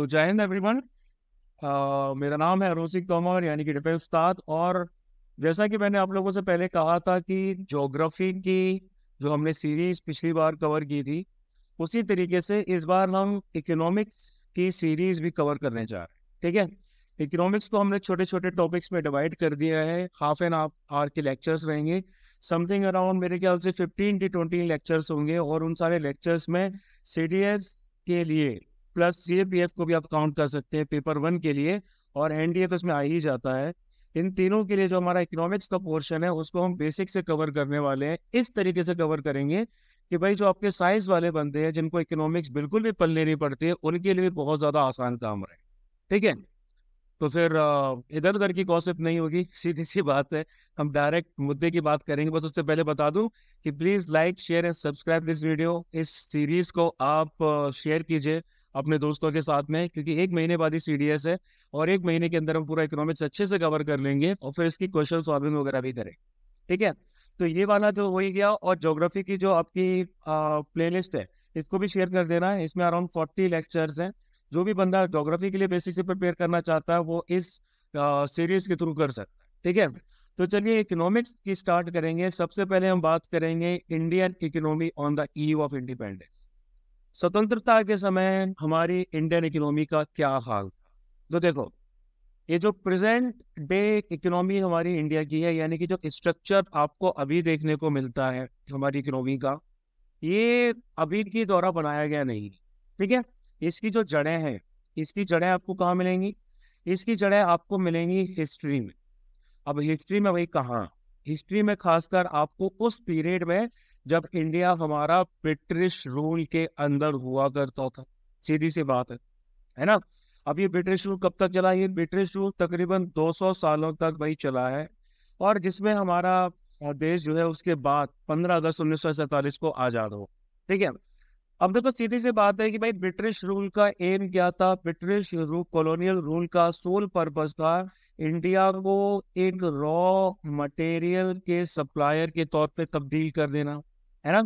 तो जय हिंद एवरीवन मेरा नाम है रोसिक तोमर यानी कि डिफेंस उस्ताद और जैसा कि मैंने आप लोगों से पहले कहा था कि जोग्राफी की जो हमने सीरीज पिछली बार कवर की थी उसी तरीके से इस बार हम इकोनॉमिक्स की सीरीज भी कवर करने जा रहे हैं ठीक है इकोनॉमिक्स को हमने छोटे छोटे टॉपिक्स में डिवाइड कर दिया है हाफ एन हाफ आवर के लेक्चर्स रहेंगे समथिंग अराउंड मेरे ख्याल से फिफ्टीन टू ट्वेंटी लेक्चर्स होंगे और उन सारे लेक्चर्स में सी के लिए प्लस सी को भी आप काउंट कर सकते हैं पेपर वन के लिए और एन तो इसमें आ ही जाता है इन तीनों के लिए जो हमारा इकोनॉमिक्स का पोर्शन है उसको हम बेसिक से कवर करने वाले हैं इस तरीके से कवर करेंगे कि भाई जो आपके साइंस वाले बंदे हैं जिनको इकोनॉमिक्स बिल्कुल भी पल नहीं पड़ती है उनके लिए भी बहुत ज़्यादा आसान काम रहे ठीक है तो फिर इधर उधर की गॉसिप नहीं होगी सीधी सी बात है हम डायरेक्ट मुद्दे की बात करेंगे बस उससे पहले बता दूं कि please like share and subscribe this video इस सीरीज़ को आप शेयर कीजिए अपने दोस्तों के साथ में क्योंकि एक महीने बाद ही सी है और एक महीने के अंदर हम पूरा इकोनॉमिक्स अच्छे से कवर कर लेंगे और फिर इसकी क्वेश्चन सॉल्विंग वगैरह भी करें ठीक है तो ये वाला जो तो हो ही गया और जोग्राफी की जो आपकी प्ले है इसको भी शेयर कर देना है इसमें अराउंड फोर्टी लेक्चर्स हैं जो भी बंदा जोग्राफी के लिए बेसिक से प्रिपेयर करना चाहता है वो इस सीरीज के थ्रू कर सकता है ठीक है तो चलिए इकोनॉमिक्स की स्टार्ट करेंगे सबसे पहले हम बात करेंगे Indian economy on the eve of independence स्वतंत्रता के समय हमारी इंडियन इकोनॉमी का क्या हाल था तो देखो ये जो प्रेजेंट डे इकोनॉमी हमारी इंडिया की है यानी कि जो स्ट्रक्चर आपको अभी देखने को मिलता है हमारी इकोनॉमी का ये अभी के द्वारा बनाया गया नहीं ठीक है इसकी जो जड़ें हैं इसकी जड़ें आपको कहाँ मिलेंगी इसकी जड़ें आपको मिलेंगी हिस्ट्री में अब हिस्ट्री में भाई कहाँ हिस्ट्री में खासकर आपको उस पीरियड में जब इंडिया हमारा ब्रिटिश रूल के अंदर हुआ करता था सीधी सी बात है है ना अब ये ब्रिटिश रूल कब तक चला ये ब्रिटिश रूल तकरीबन 200 सालों तक भाई चला है और जिसमें हमारा देश जो है उसके बाद 15 अगस्त उन्नीस को आज़ाद हो ठीक है अब देखो सीधी सी बात है कि भाई ब्रिटिश रूल का एम क्या था ब्रिटिश रूल कॉलोनियल रूल का सोल पर्पज था इंडिया को एक रॉ मटेरियल के सप्लायर के तौर पे तब्दील कर देना है ना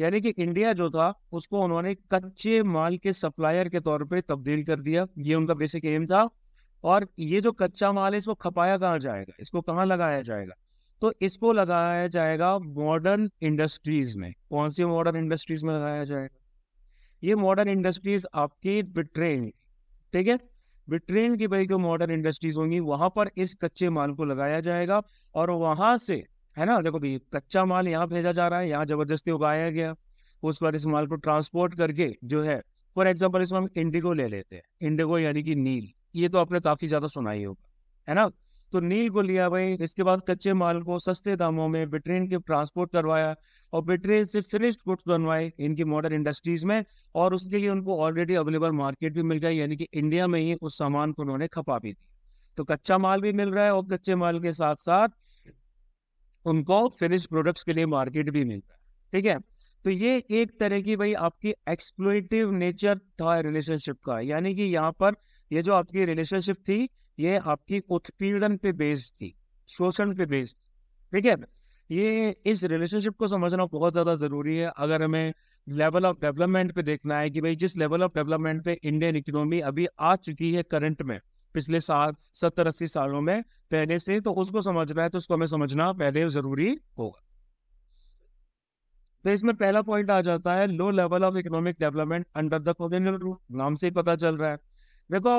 यानी कि इंडिया जो था उसको उन्होंने कच्चे माल के सप्लायर के तौर पे तब्दील कर दिया ये उनका बेसिक एम था और ये जो कच्चा माल है इसको खपाया कहाँ जाएगा इसको कहाँ लगाया जाएगा तो इसको लगाया जाएगा मॉडर्न इंडस्ट्रीज में कौन सी मॉडर्न इंडस्ट्रीज में लगाया जाएगा ये मॉडर्न इंडस्ट्रीज आपकी ब्रिट्रेन ठीक है ब्रिट्रेन की भाई जो मॉडर्न इंडस्ट्रीज होंगी वहां पर इस कच्चे माल को लगाया जाएगा और वहां से है ना देखो भी कच्चा माल यहाँ भेजा जा रहा है यहाँ जबरदस्ती उगाया गया उस पर इस माल को ट्रांसपोर्ट करके जो है फॉर एग्जाम्पल इसमें हम इंडिगो ले लेते हैं इंडिगो यानी कि नील ये तो आपने काफी ज्यादा सुना ही होगा है ना तो नील को लिया भाई इसके बाद कच्चे माल को सस्ते दामों में बिट्रेन के ट्रांसपोर्ट करवाया और बिट्रेन से फिनिश्ड गुड्स बनवाए इनकी मॉडर्न इंडस्ट्रीज में और उसके लिए उनको ऑलरेडी अवेलेबल मार्केट भी मिल गया यानी कि इंडिया में ही उस सामान को उन्होंने खपा भी दी तो कच्चा माल भी मिल रहा है और कच्चे माल के साथ साथ उनको फिनिश प्रोडक्ट्स के लिए मार्केट भी मिलता है ठीक है तो ये एक तरह की भाई आपकी एक्सप्लोइटिव नेचर था रिलेशनशिप का यानी कि यहाँ पर ये जो आपकी रिलेशनशिप थी ये आपकी उत्पीड़न पे बेस्ड थी शोषण पे बेस्ड ठीक है ये इस रिलेशनशिप को समझना बहुत ज़्यादा ज़रूरी है अगर हमें लेवल ऑफ डेवलपमेंट पे देखना है कि भाई जिस लेवल ऑफ डेवलपमेंट पे इंडियन इकोनॉमी अभी आ चुकी है करंट में पिछले साल सत्तर अस्सी सालों में पहले से तो उसको समझना है तो उसको हमें समझना पहले जरूरी होगा तो इसमें पहला पॉइंट आ जाता है low level of economic development under the rule नाम से ही पता चल रहा है देखो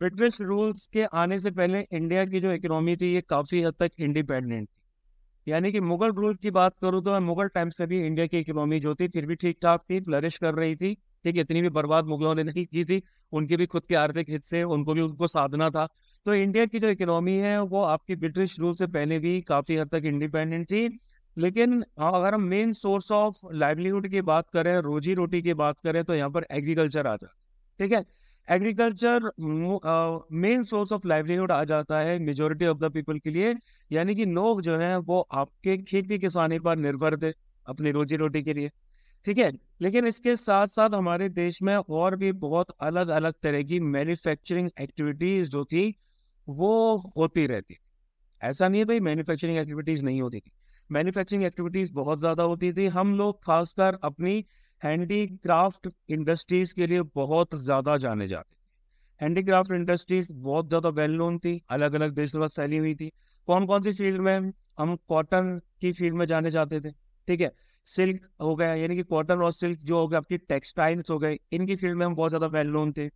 ब्रिटिश रूल्स के आने से पहले इंडिया की जो इकोनॉमी थी ये काफ़ी हद तक इंडिपेंडेंट थी यानी कि मुगल रूल की बात करूँ तो मुगल टाइम्स में भी इंडिया की इकोनॉमी जो थी फिर भी ठीक ठाक थी फ्लरिश कर रही थी ठीक है इतनी भी बर्बाद मुगलों ने नहीं की थी उनके भी खुद के आर्थिक हित थे उनको भी उनको साधना था तो इंडिया की जो इकोनॉमी है वो आपकी ब्रिटिश रूल से पहले भी काफी हद तक इंडिपेंडेंट थी लेकिन हाँ, अगर हम मेन सोर्स ऑफ लाइवलीहुड की बात करें रोजी रोटी की बात करें तो यहाँ पर एग्रीकल्चर आ जाता ठीक है agriculture main source of livelihood आ जाता है मेजोरिटी ऑफ द पीपल के लिए यानी कि लोग जो है वो आपके खेती किसानी पर निर्भर थे अपनी रोजी रोटी के लिए ठीक है लेकिन इसके साथ साथ हमारे देश में और भी बहुत अलग अलग तरह की मैन्युफैक्चरिंग एक्टिविटीज जो थी वो होती रहती ऐसा नहीं है भाई मैन्युफैक्चरिंग एक्टिविटीज नहीं होती थी मैन्युफैक्चरिंग एक्टिविटीज बहुत ज़्यादा होती थी हम लोग खासकर अपनी हैंडीक्राफ्ट इंडस्ट्रीज के लिए बहुत ज़्यादा जाने जाते थे हैंडीक्राफ्ट इंडस्ट्रीज बहुत ज़्यादा वेल नोन थी अलग अलग देशों में फैली हुई थी कौन कौन सी फील्ड में हम कॉटन की फील्ड में जाने जाते थे ठीक है सिल्क हो गया यानी कि कॉटन और सिल्क जो हो गया आपकी टेक्सटाइल्स हो गए इनकी फील्ड में हम बहुत ज़्यादा वेल नोन थे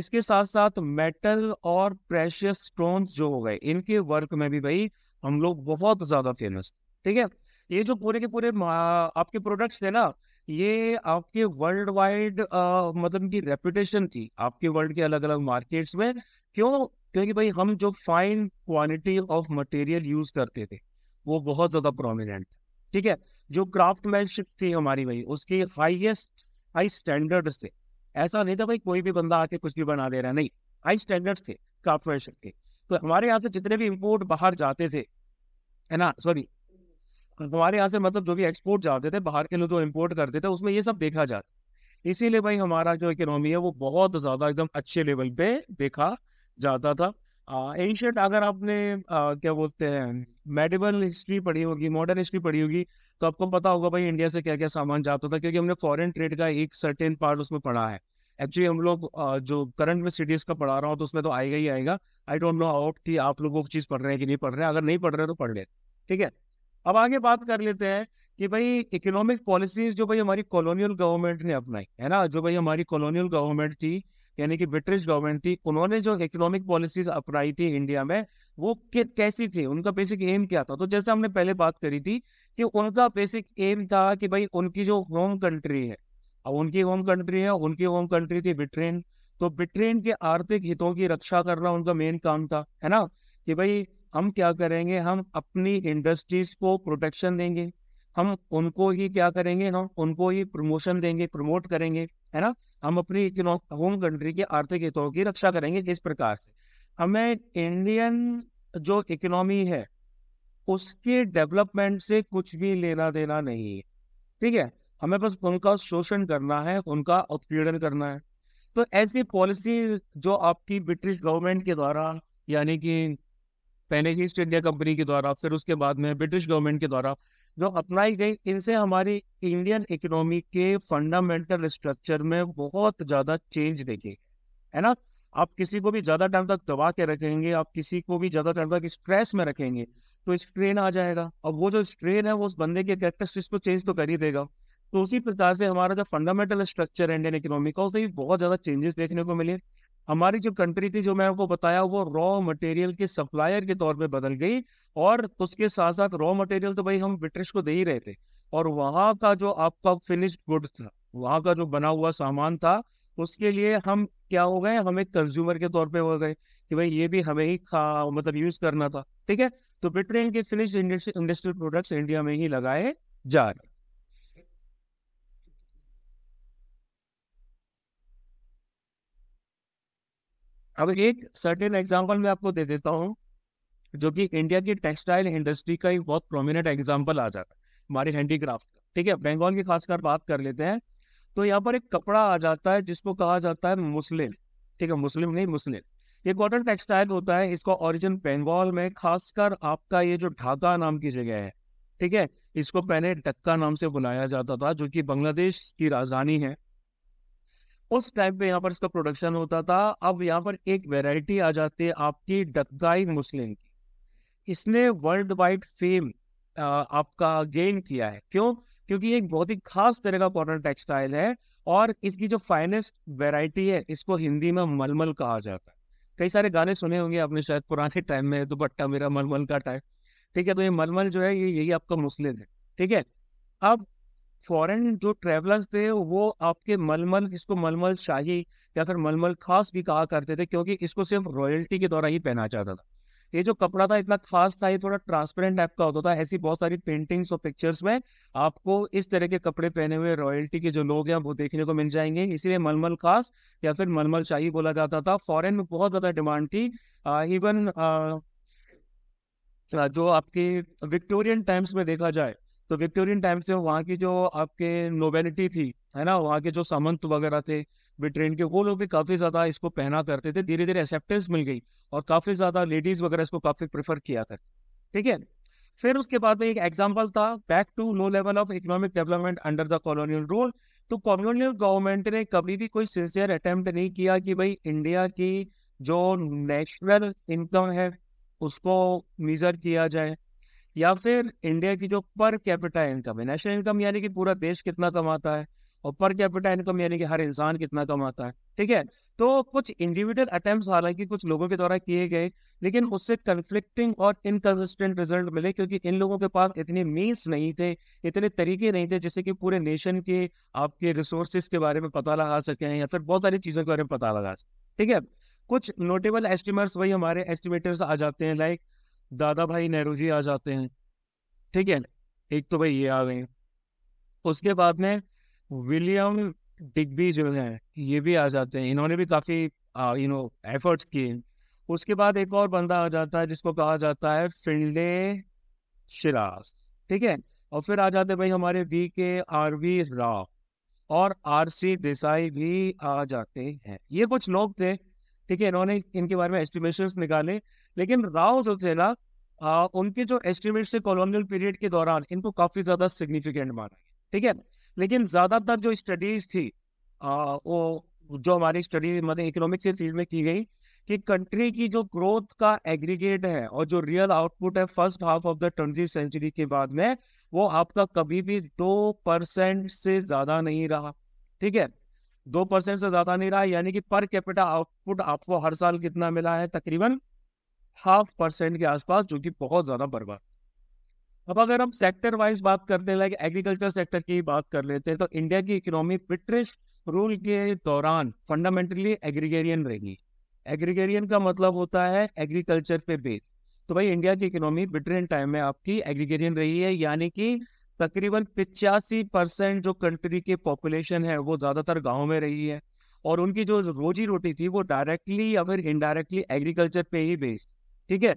इसके साथ साथ मेटल और प्रेशियस स्टोन्स जो हो गए इनके वर्क में भी भाई हम लोग बहुत ज़्यादा फेमस ठीक है ये जो पूरे के पूरे आपके प्रोडक्ट्स थे ना ये आपके वर्ल्ड वाइड मतलब की रेपुटेशन थी आपके वर्ल्ड के अलग अलग मार्केट्स में क्यों क्योंकि भाई हम जो fine quality of material use करते थे वो बहुत ज़्यादा प्रोमिनेंट ठीक है जो क्राफ्टमैनशिप थी हमारी भाई उसके हाईएस्ट हाई स्टैंडर्ड थे ऐसा नहीं था भाई कोई भी बंदा आके कुछ भी बना दे रहा है नहीं हाई स्टैंडर्ड थे क्राफ्टमैनशिप के तो हमारे यहाँ से जितने भी इम्पोर्ट बाहर जाते थे है ना सॉरी हमारे यहाँ से मतलब जो भी एक्सपोर्ट जाते थे बाहर के लोग जो इम्पोर्ट करते थे उसमें ये सब देखा जाता इसीलिए भाई हमारा जो इकोनॉमी है वो बहुत ज़्यादा एकदम अच्छे लेवल पे देखा जाता था एंशियंट अगर आपने आ, क्या बोलते हैं मेडिवल हिस्ट्री पढ़ी होगी मॉडर्न हिस्ट्री पढ़ी होगी तो आपको पता होगा भाई इंडिया से क्या क्या सामान जाता था क्योंकि हमने फॉरेन ट्रेड का एक सर्टेन पार्ट उसमें पढ़ा है एक्चुअली हम लोग जो करंट में सिटीज का पढ़ा रहा हूँ तो उसमें तो आएगा ही आएगा आई डोंट नो आउट कि आप लोग वो चीज़ पढ़ रहे हैं कि नहीं पढ़ रहे हैं अगर नहीं पढ़ रहे तो पढ़ ले ठीक है अब आगे बात कर लेते हैं कि भाई इकोनॉमिक पॉलिसीज जो भाई हमारी कॉलोनियल गवर्नमेंट ने अपनाई है ना जो भाई हमारी कॉलोनियल गवर्नमेंट थी यानी कि ब्रिटिश गवर्नमेंट थी उन्होंने जो इकोनॉमिक पॉलिसीज अपनाई थी इंडिया में वो कैसी थी उनका बेसिक एम क्या था तो जैसे हमने पहले बात करी थी कि उनका बेसिक एम था कि भाई उनकी जो होम कंट्री है अब उनकी होम कंट्री है उनकी होम कंट्री थी ब्रिटेन तो ब्रिटेन के आर्थिक हितों की रक्षा करना उनका मेन काम था है ना कि भाई हम क्या करेंगे हम अपनी इंडस्ट्रीज को प्रोटेक्शन देंगे हम उनको ही क्या करेंगे हम उनको ही प्रमोशन देंगे प्रमोट करेंगे है ना हम अपनी होम कंट्री के आर्थिक हितों की रक्षा करेंगे किस प्रकार से हमें इंडियन जो इकोनॉमी है उसके डेवलपमेंट से कुछ भी लेना देना नहीं है ठीक है हमें बस उनका शोषण करना है उनका उत्पीड़न करना है तो ऐसी पॉलिसी जो आपकी ब्रिटिश गवर्नमेंट के द्वारा यानी कि पहले ईस्ट इंडिया कंपनी के द्वारा फिर उसके बाद में ब्रिटिश गवर्नमेंट के द्वारा जो अपनाई गई इनसे हमारी इंडियन इकोनॉमी के फंडामेंटल स्ट्रक्चर में बहुत ज़्यादा चेंज देखे है ना आप किसी को भी ज़्यादा टाइम तक दबा के रखेंगे आप किसी को भी ज़्यादा टाइम तक स्ट्रेस में रखेंगे तो स्ट्रेन आ जाएगा अब वो जो स्ट्रेन है वो उस बंदे के कैरेक्टरिस्टिक्स को चेंज तो कर ही देगा तो उसी प्रकार से हमारा जो फंडामेंटल स्ट्रक्चर है इंडियन इकोनॉमी का उसमें बहुत ज़्यादा चेंजेस देखने को मिले हमारी जो कंट्री थी जो मैं आपको बताया वो रॉ मटेरियल के सप्लायर के तौर पे बदल गई और उसके साथ साथ रॉ मटेरियल तो भाई हम ब्रिटिश को दे ही रहे थे और वहाँ का जो आपका फिनिश्ड गुड था वहाँ का जो बना हुआ सामान था उसके लिए हम क्या हो गए हम एक कंज्यूमर के तौर पे हो गए कि भाई ये भी हमें ही खा मतलब यूज करना था ठीक है तो ब्रिटेन के फिनिश इंडस्ट्रियल प्रोडक्ट्स इंडिया में ही लगाए जा रहे अब एक सर्टेन एग्जाम्पल मैं आपको दे देता हूँ जो कि इंडिया की टेक्सटाइल इंडस्ट्री का एक बहुत प्रोमिनेंट एग्जाम्पल आ जाता है हमारे हैंडीक्राफ्ट का ठीक है बंगाल की खासकर बात कर लेते हैं तो यहाँ पर एक कपड़ा आ जाता है जिसको कहा जाता है मुस्लिम ठीक है मुस्लिम नहीं मुस्लिम ये कॉटन टेक्सटाइल होता है इसका ओरिजिन बंगाल में खासकर आपका ये जो ढाका नाम की जगह है ठीक है इसको पहले डक्का नाम से बुलाया जाता था जो कि बांग्लादेश की राजधानी है उस टाइम पे यहाँ पर इसका प्रोडक्शन होता था अब यहाँ पर एक वेराइटी आ जाती है आपकी डक्काई मुस्लिम की इसने वर्ल्ड वाइड फेम आपका गेन किया है क्यों क्योंकि एक बहुत ही खास तरह का कॉटन टेक्सटाइल है और इसकी जो फाइनेस्ट वेराइटी है इसको हिंदी में मलमल कहा जाता है कई सारे गाने सुने होंगे आपने शायद पुराने टाइम में दुपट्टा मेरा मलमल का टाइम ठीक है तो ये मलमल जो है ये यही आपका मुस्लिम है ठीक है अब फॉरेन जो ट्रेवलर्स थे वो आपके मलमल इसको मलमल शाही या फिर मलमल खास भी कहा करते थे क्योंकि इसको सिर्फ रॉयल्टी के द्वारा ही पहना जाता था ये जो कपड़ा था इतना खास था ये थोड़ा ट्रांसपेरेंट टाइप का होता था ऐसी बहुत सारी पेंटिंग्स और पिक्चर्स में आपको इस तरह के कपड़े पहने हुए रॉयल्टी के जो लोग हैं वो देखने को मिल जाएंगे इसीलिए मलमल खास या फिर मलमल शाही बोला जाता था फॉरेन में बहुत ज़्यादा डिमांड थी इवन जो आपके विक्टोरियन टाइम्स में देखा जाए तो विक्टोरियन टाइम से वहाँ की जो आपके नोबेलिटी थी है ना वहाँ के जो सामंत वगैरह थे ब्रिटेन के वो लोग भी काफ़ी ज़्यादा इसको पहना करते थे धीरे धीरे एक्सेप्टेंस मिल गई और काफ़ी ज़्यादा लेडीज़ वगैरह इसको काफ़ी प्रेफर किया करते ठीक है फिर उसके बाद में एक एग्जाम्पल था back to low level of economic development under the colonial rule तो कॉलोनियल गवर्नमेंट ने कभी भी कोई सिंसियर अटेम्प्ट नहीं किया कि भाई इंडिया की जो नेशनल इनकम है उसको मेजर किया जाए या फिर इंडिया की जो पर कैपिटा इनकम है नेशनल इनकम यानी कि पूरा देश कितना कमाता है और पर कैपिटा इनकम यानी कि हर इंसान कितना कमाता है ठीक है तो कुछ इंडिविजुअल अटेम्प्ट हालांकि कुछ लोगों के द्वारा किए गए लेकिन उससे कन्फ्लिक्टिंग और इनकन्सिस्टेंट रिजल्ट मिले क्योंकि इन लोगों के पास इतने मीन्स नहीं थे इतने तरीके नहीं थे जैसे कि पूरे नेशन के आपके रिसोर्सेज के बारे में पता लगा सके या फिर बहुत सारी चीज़ों के बारे में पता लगा सके ठीक है कुछ नोटेबल एस्टिमेट्स वही हमारे एस्टिमेटर्स आ जाते हैं लाइक दादा भाई नेहरू जी आ जाते हैं ठीक है एक तो भाई ये आ गए उसके बाद में विलियम डिग्बी जो है ये भी आ जाते हैं इन्होंने भी काफ़ी यू नो एफर्ट्स किए उसके बाद एक और बंदा आ जाता है जिसको कहा जाता है फिल्डे शिराज ठीक है और फिर आ जाते भाई हमारे वी के आर वी राव और आर सी देसाई भी आ जाते हैं ये कुछ लोग थे ठीक है इन्होंने इनके बारे में एस्टिमेशन निकाले लेकिन राव जोसेला उनके जो एस्टिमेट से कॉलोनियल पीरियड के दौरान इनको काफी ज्यादा सिग्निफिकेंट माना गया ठीक है लेकिन ज्यादातर जो स्टडीज थी आ, वो जो हमारी स्टडी मतलब इकोनॉमिक्स के फील्ड में की गई कि कंट्री की जो ग्रोथ का एग्रीगेट है और जो रियल आउटपुट है first half of the twenty century के बाद में वो आपका कभी भी दो परसेंट से ज्यादा नहीं रहा ठीक है दो परसेंट से ज्यादा नहीं रहा यानी कि पर कैपिटा आउटपुट आपको हर साल कितना मिला है तकरीबन हाफ परसेंट के आसपास जो कि बहुत ज्यादा बर्बाद अब अगर हम सेक्टर वाइज बात करते हैं लाइक एग्रीकल्चर सेक्टर की बात कर लेते हैं तो इंडिया की इकोनॉमी ब्रिटिश रूल के दौरान फंडामेंटली एग्रीगेरियन रहेगी एग्रीगेरियन का मतलब होता है एग्रीकल्चर पे बेस तो भाई इंडिया की इकोनॉमी ब्रिटेन टाइम में आपकी एग्रीगेरियन रही है यानी कि तकरीबन पिचासी परसेंट जो कंट्री के पॉपुलेशन है वो ज़्यादातर गाँव में रही है और उनकी जो रोजी रोटी थी वो डायरेक्टली या फिर इनडायरेक्टली एग्रीकल्चर पे ही बेस्ड ठीक है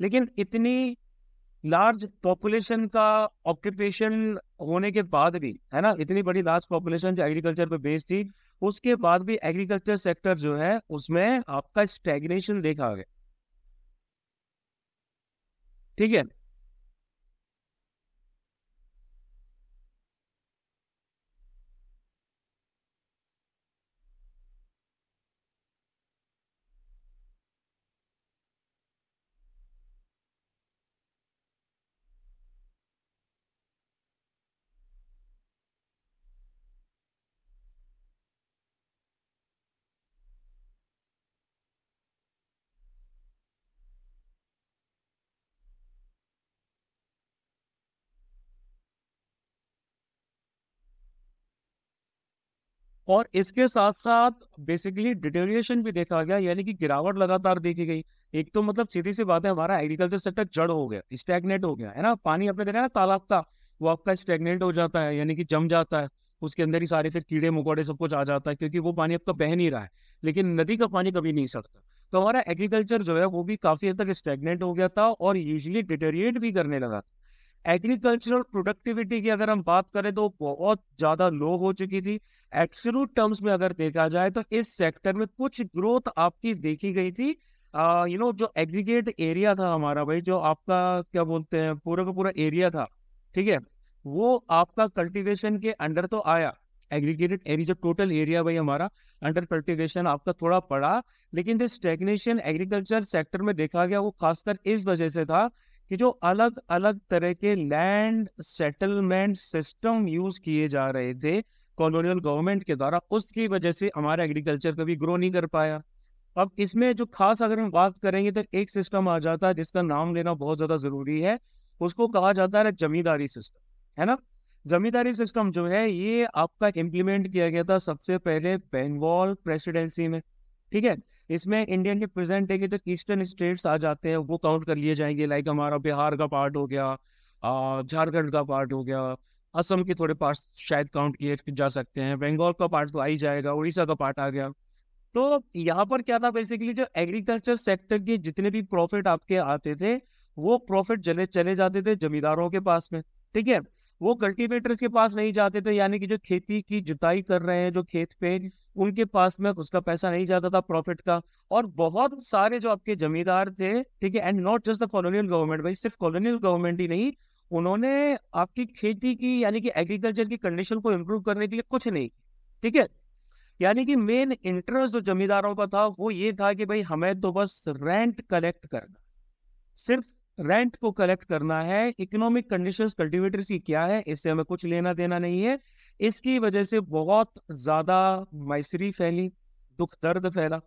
लेकिन इतनी लार्ज पॉपुलेशन का ऑक्यूपेशन होने के बाद भी है ना इतनी बड़ी लार्ज पॉपुलेशन जो एग्रीकल्चर पे बेस्ड थी उसके बाद भी एग्रीकल्चर सेक्टर जो है उसमें आपका स्टेग्नेशन देखा गया ठीक है और इसके साथ साथ बेसिकली डिटेरिएशन भी देखा गया यानी कि गिरावट लगातार देखी गई एक तो मतलब सीधी सी बात है हमारा एग्रीकल्चर सेक्टर जड़ हो गया स्टेगनेट हो गया है ना पानी आपने देखा ना तालाब का वो आपका स्टेगनेट हो जाता है यानी कि जम जाता है उसके अंदर ही सारे फिर कीड़े मकोड़े सब कुछ आ जाता है क्योंकि वो पानी आपका तो बह नहीं रहा है लेकिन नदी का पानी कभी नहीं सड़ता तो हमारा एग्रीकल्चर जो है वो भी काफी हद तक स्टेगनेट हो गया था और यूजली डिटेरिएट भी करने लगा था एग्रीकल्चरल प्रोडक्टिविटी की अगर हम बात करें तो बहुत ज़्यादा लो हो चुकी थी एक्सलूट टर्म्स में अगर देखा जाए तो इस सेक्टर में कुछ ग्रोथ आपकी देखी गई थी यू नो जो एग्रीगेट एरिया था हमारा भाई जो आपका क्या बोलते हैं पूरा का पूरा एरिया था ठीक है वो आपका कल्टीवेशन के अंडर तो आया एग्रीगेटेड एरिया जो टोटल एरिया भाई हमारा अंडर कल्टिवेशन आपका थोड़ा पड़ा लेकिन जो स्टेग्नेशन एग्रीकल्चर सेक्टर में देखा गया वो खासकर इस वजह से था कि जो अलग अलग तरह के लैंड सेटलमेंट सिस्टम यूज किए जा रहे थे कॉलोनियल गवर्नमेंट के द्वारा उसकी वजह से हमारा एग्रीकल्चर कभी ग्रो नहीं कर पाया अब इसमें जो खास अगर हम बात करेंगे तो एक सिस्टम आ जाता है जिसका नाम लेना बहुत ज़्यादा ज़रूरी है उसको कहा जाता है जमींदारी सिस्टम है ना जमींदारी सिस्टम जो है ये आपका इम्प्लीमेंट किया गया था सबसे पहले बेंगाल प्रेसिडेंसी में ठीक है इसमें इंडियन के प्रेजेंट है कि तो ईस्टर्न स्टेट्स आ जाते हैं वो काउंट कर लिए जाएंगे लाइक हमारा बिहार का पार्ट हो गया झारखंड का पार्ट हो गया असम के थोड़े पार्ट शायद काउंट किए जा सकते हैं बंगाल का पार्ट तो आ ही जाएगा उड़ीसा का पार्ट आ गया तो यहाँ पर क्या था बेसिकली जो एग्रीकल्चर सेक्टर के जितने भी प्रॉफिट आपके आते थे वो प्रॉफिट चले चले जाते थे जमींदारों के पास में ठीक है वो कल्टीवेटर्स के पास नहीं जाते थे यानी कि जो खेती की जुताई कर रहे हैं जो खेत पे उनके पास में उसका पैसा नहीं जाता था प्रॉफिट का और बहुत सारे जो आपके जमींदार थे ठीक है and not just the colonial government भाई सिर्फ कॉलोनियल गवर्नमेंट ही नहीं उन्होंने आपकी खेती की यानी कि एग्रीकल्चर की कंडीशन को इम्प्रूव करने के लिए कुछ नहीं ठीक है यानी कि मेन इंटरेस्ट जो जमींदारों का था वो ये था कि भाई हमें तो बस रेंट कलेक्ट करना सिर्फ रेंट को कलेक्ट करना है इकोनॉमिक कंडीशंस कल्टीवेटर की क्या है इससे हमें कुछ लेना देना नहीं है इसकी वजह से बहुत ज़्यादा मैसरी फैली दुख दर्द फैला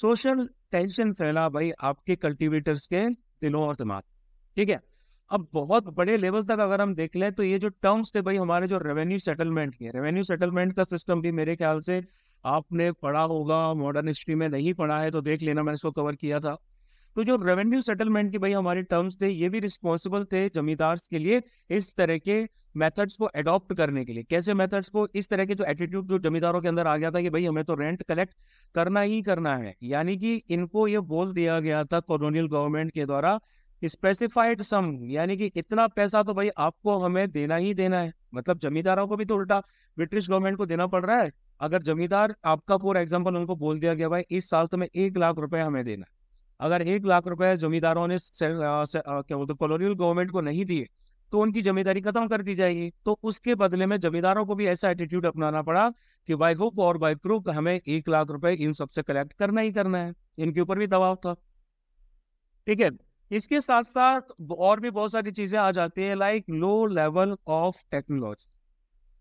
सोशल टेंशन फैला भाई आपके कल्टीवेटर्स के दिलों और दिमाग ठीक है अब बहुत बड़े लेवल तक अगर हम देख लें तो ये जो टर्म्स थे भाई हमारे जो रेवेन्यू सेटलमेंट के रेवेन्यू सेटलमेंट का सिस्टम भी मेरे ख्याल से आपने पढ़ा होगा मॉडर्न हिस्ट्री में नहीं पढ़ा है तो देख लेना मैंने इसको कवर किया था तो जो रेवेन्यू सेटलमेंट की भाई हमारे टर्म्स थे ये भी रिस्पॉन्सिबल थे जमींदार के लिए इस तरह के मेथड्स को अडॉप्ट करने के लिए कैसे मेथड्स को इस तरह के जो एटीट्यूड जो जमींदारों के अंदर आ गया था कि भाई हमें तो रेंट कलेक्ट करना ही करना है यानी कि इनको ये बोल दिया गया था कॉलोनियल गवर्नमेंट के द्वारा स्पेसिफाइड सम यानी कि इतना पैसा तो भाई आपको हमें देना ही देना है मतलब जमींदारों को भी तो उल्टा ब्रिटिश गवर्नमेंट को देना पड़ रहा है अगर जमींदार आपका फॉर एग्जाम्पल उनको बोल दिया गया भाई इस साल तुम्हें तो एक लाख रुपए हमें देना है अगर एक लाख रुपए जमींदारों ने क्या बोलते कॉलोनियल गवर्नमेंट को नहीं दिए तो उनकी जमींदारी खत्म कर दी जाएगी तो उसके बदले में जमींदारों को भी ऐसा एटीट्यूड अपनाना पड़ा कि बाई हुक और बाई क्रूक हमें एक लाख रुपए इन सबसे कलेक्ट करना ही करना है इनके ऊपर भी दबाव था ठीक है इसके साथ साथ और भी बहुत सारी चीजें आ जाती है like low level of technology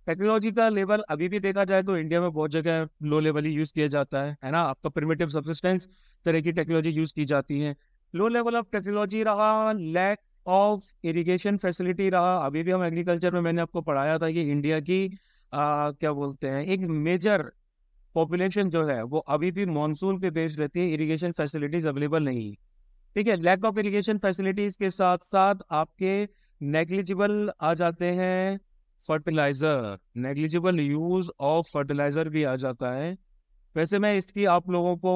technology का लेवल अभी भी देखा जाए तो इंडिया में बहुत जगह लो लेवल ही यूज़ किया जाता है है ना आपका प्रिमेटिव सब्सिस्टेंस तरह की टेक्नोलॉजी यूज़ की जाती है लो लेवल ऑफ टेक्नोलॉजी रहा लैक ऑफ इरिगेशन फैसिलिटी रहा अभी भी हम एग्रीकल्चर में मैंने आपको पढ़ाया था कि इंडिया की आ, क्या बोलते हैं एक मेजर पॉपुलेशन जो है वो अभी भी मानसून पे बेस्ड रहती है इरिगेशन फैसिलिटीज अवेलेबल नहीं ठीक है लैक ऑफ इरिगेशन फैसिलिटीज के साथ साथ आपके नेग्लिजिबल आ जाते हैं fertiliser negligible use of fertiliser भी आ जाता है वैसे मैं इसकी आप लोगों को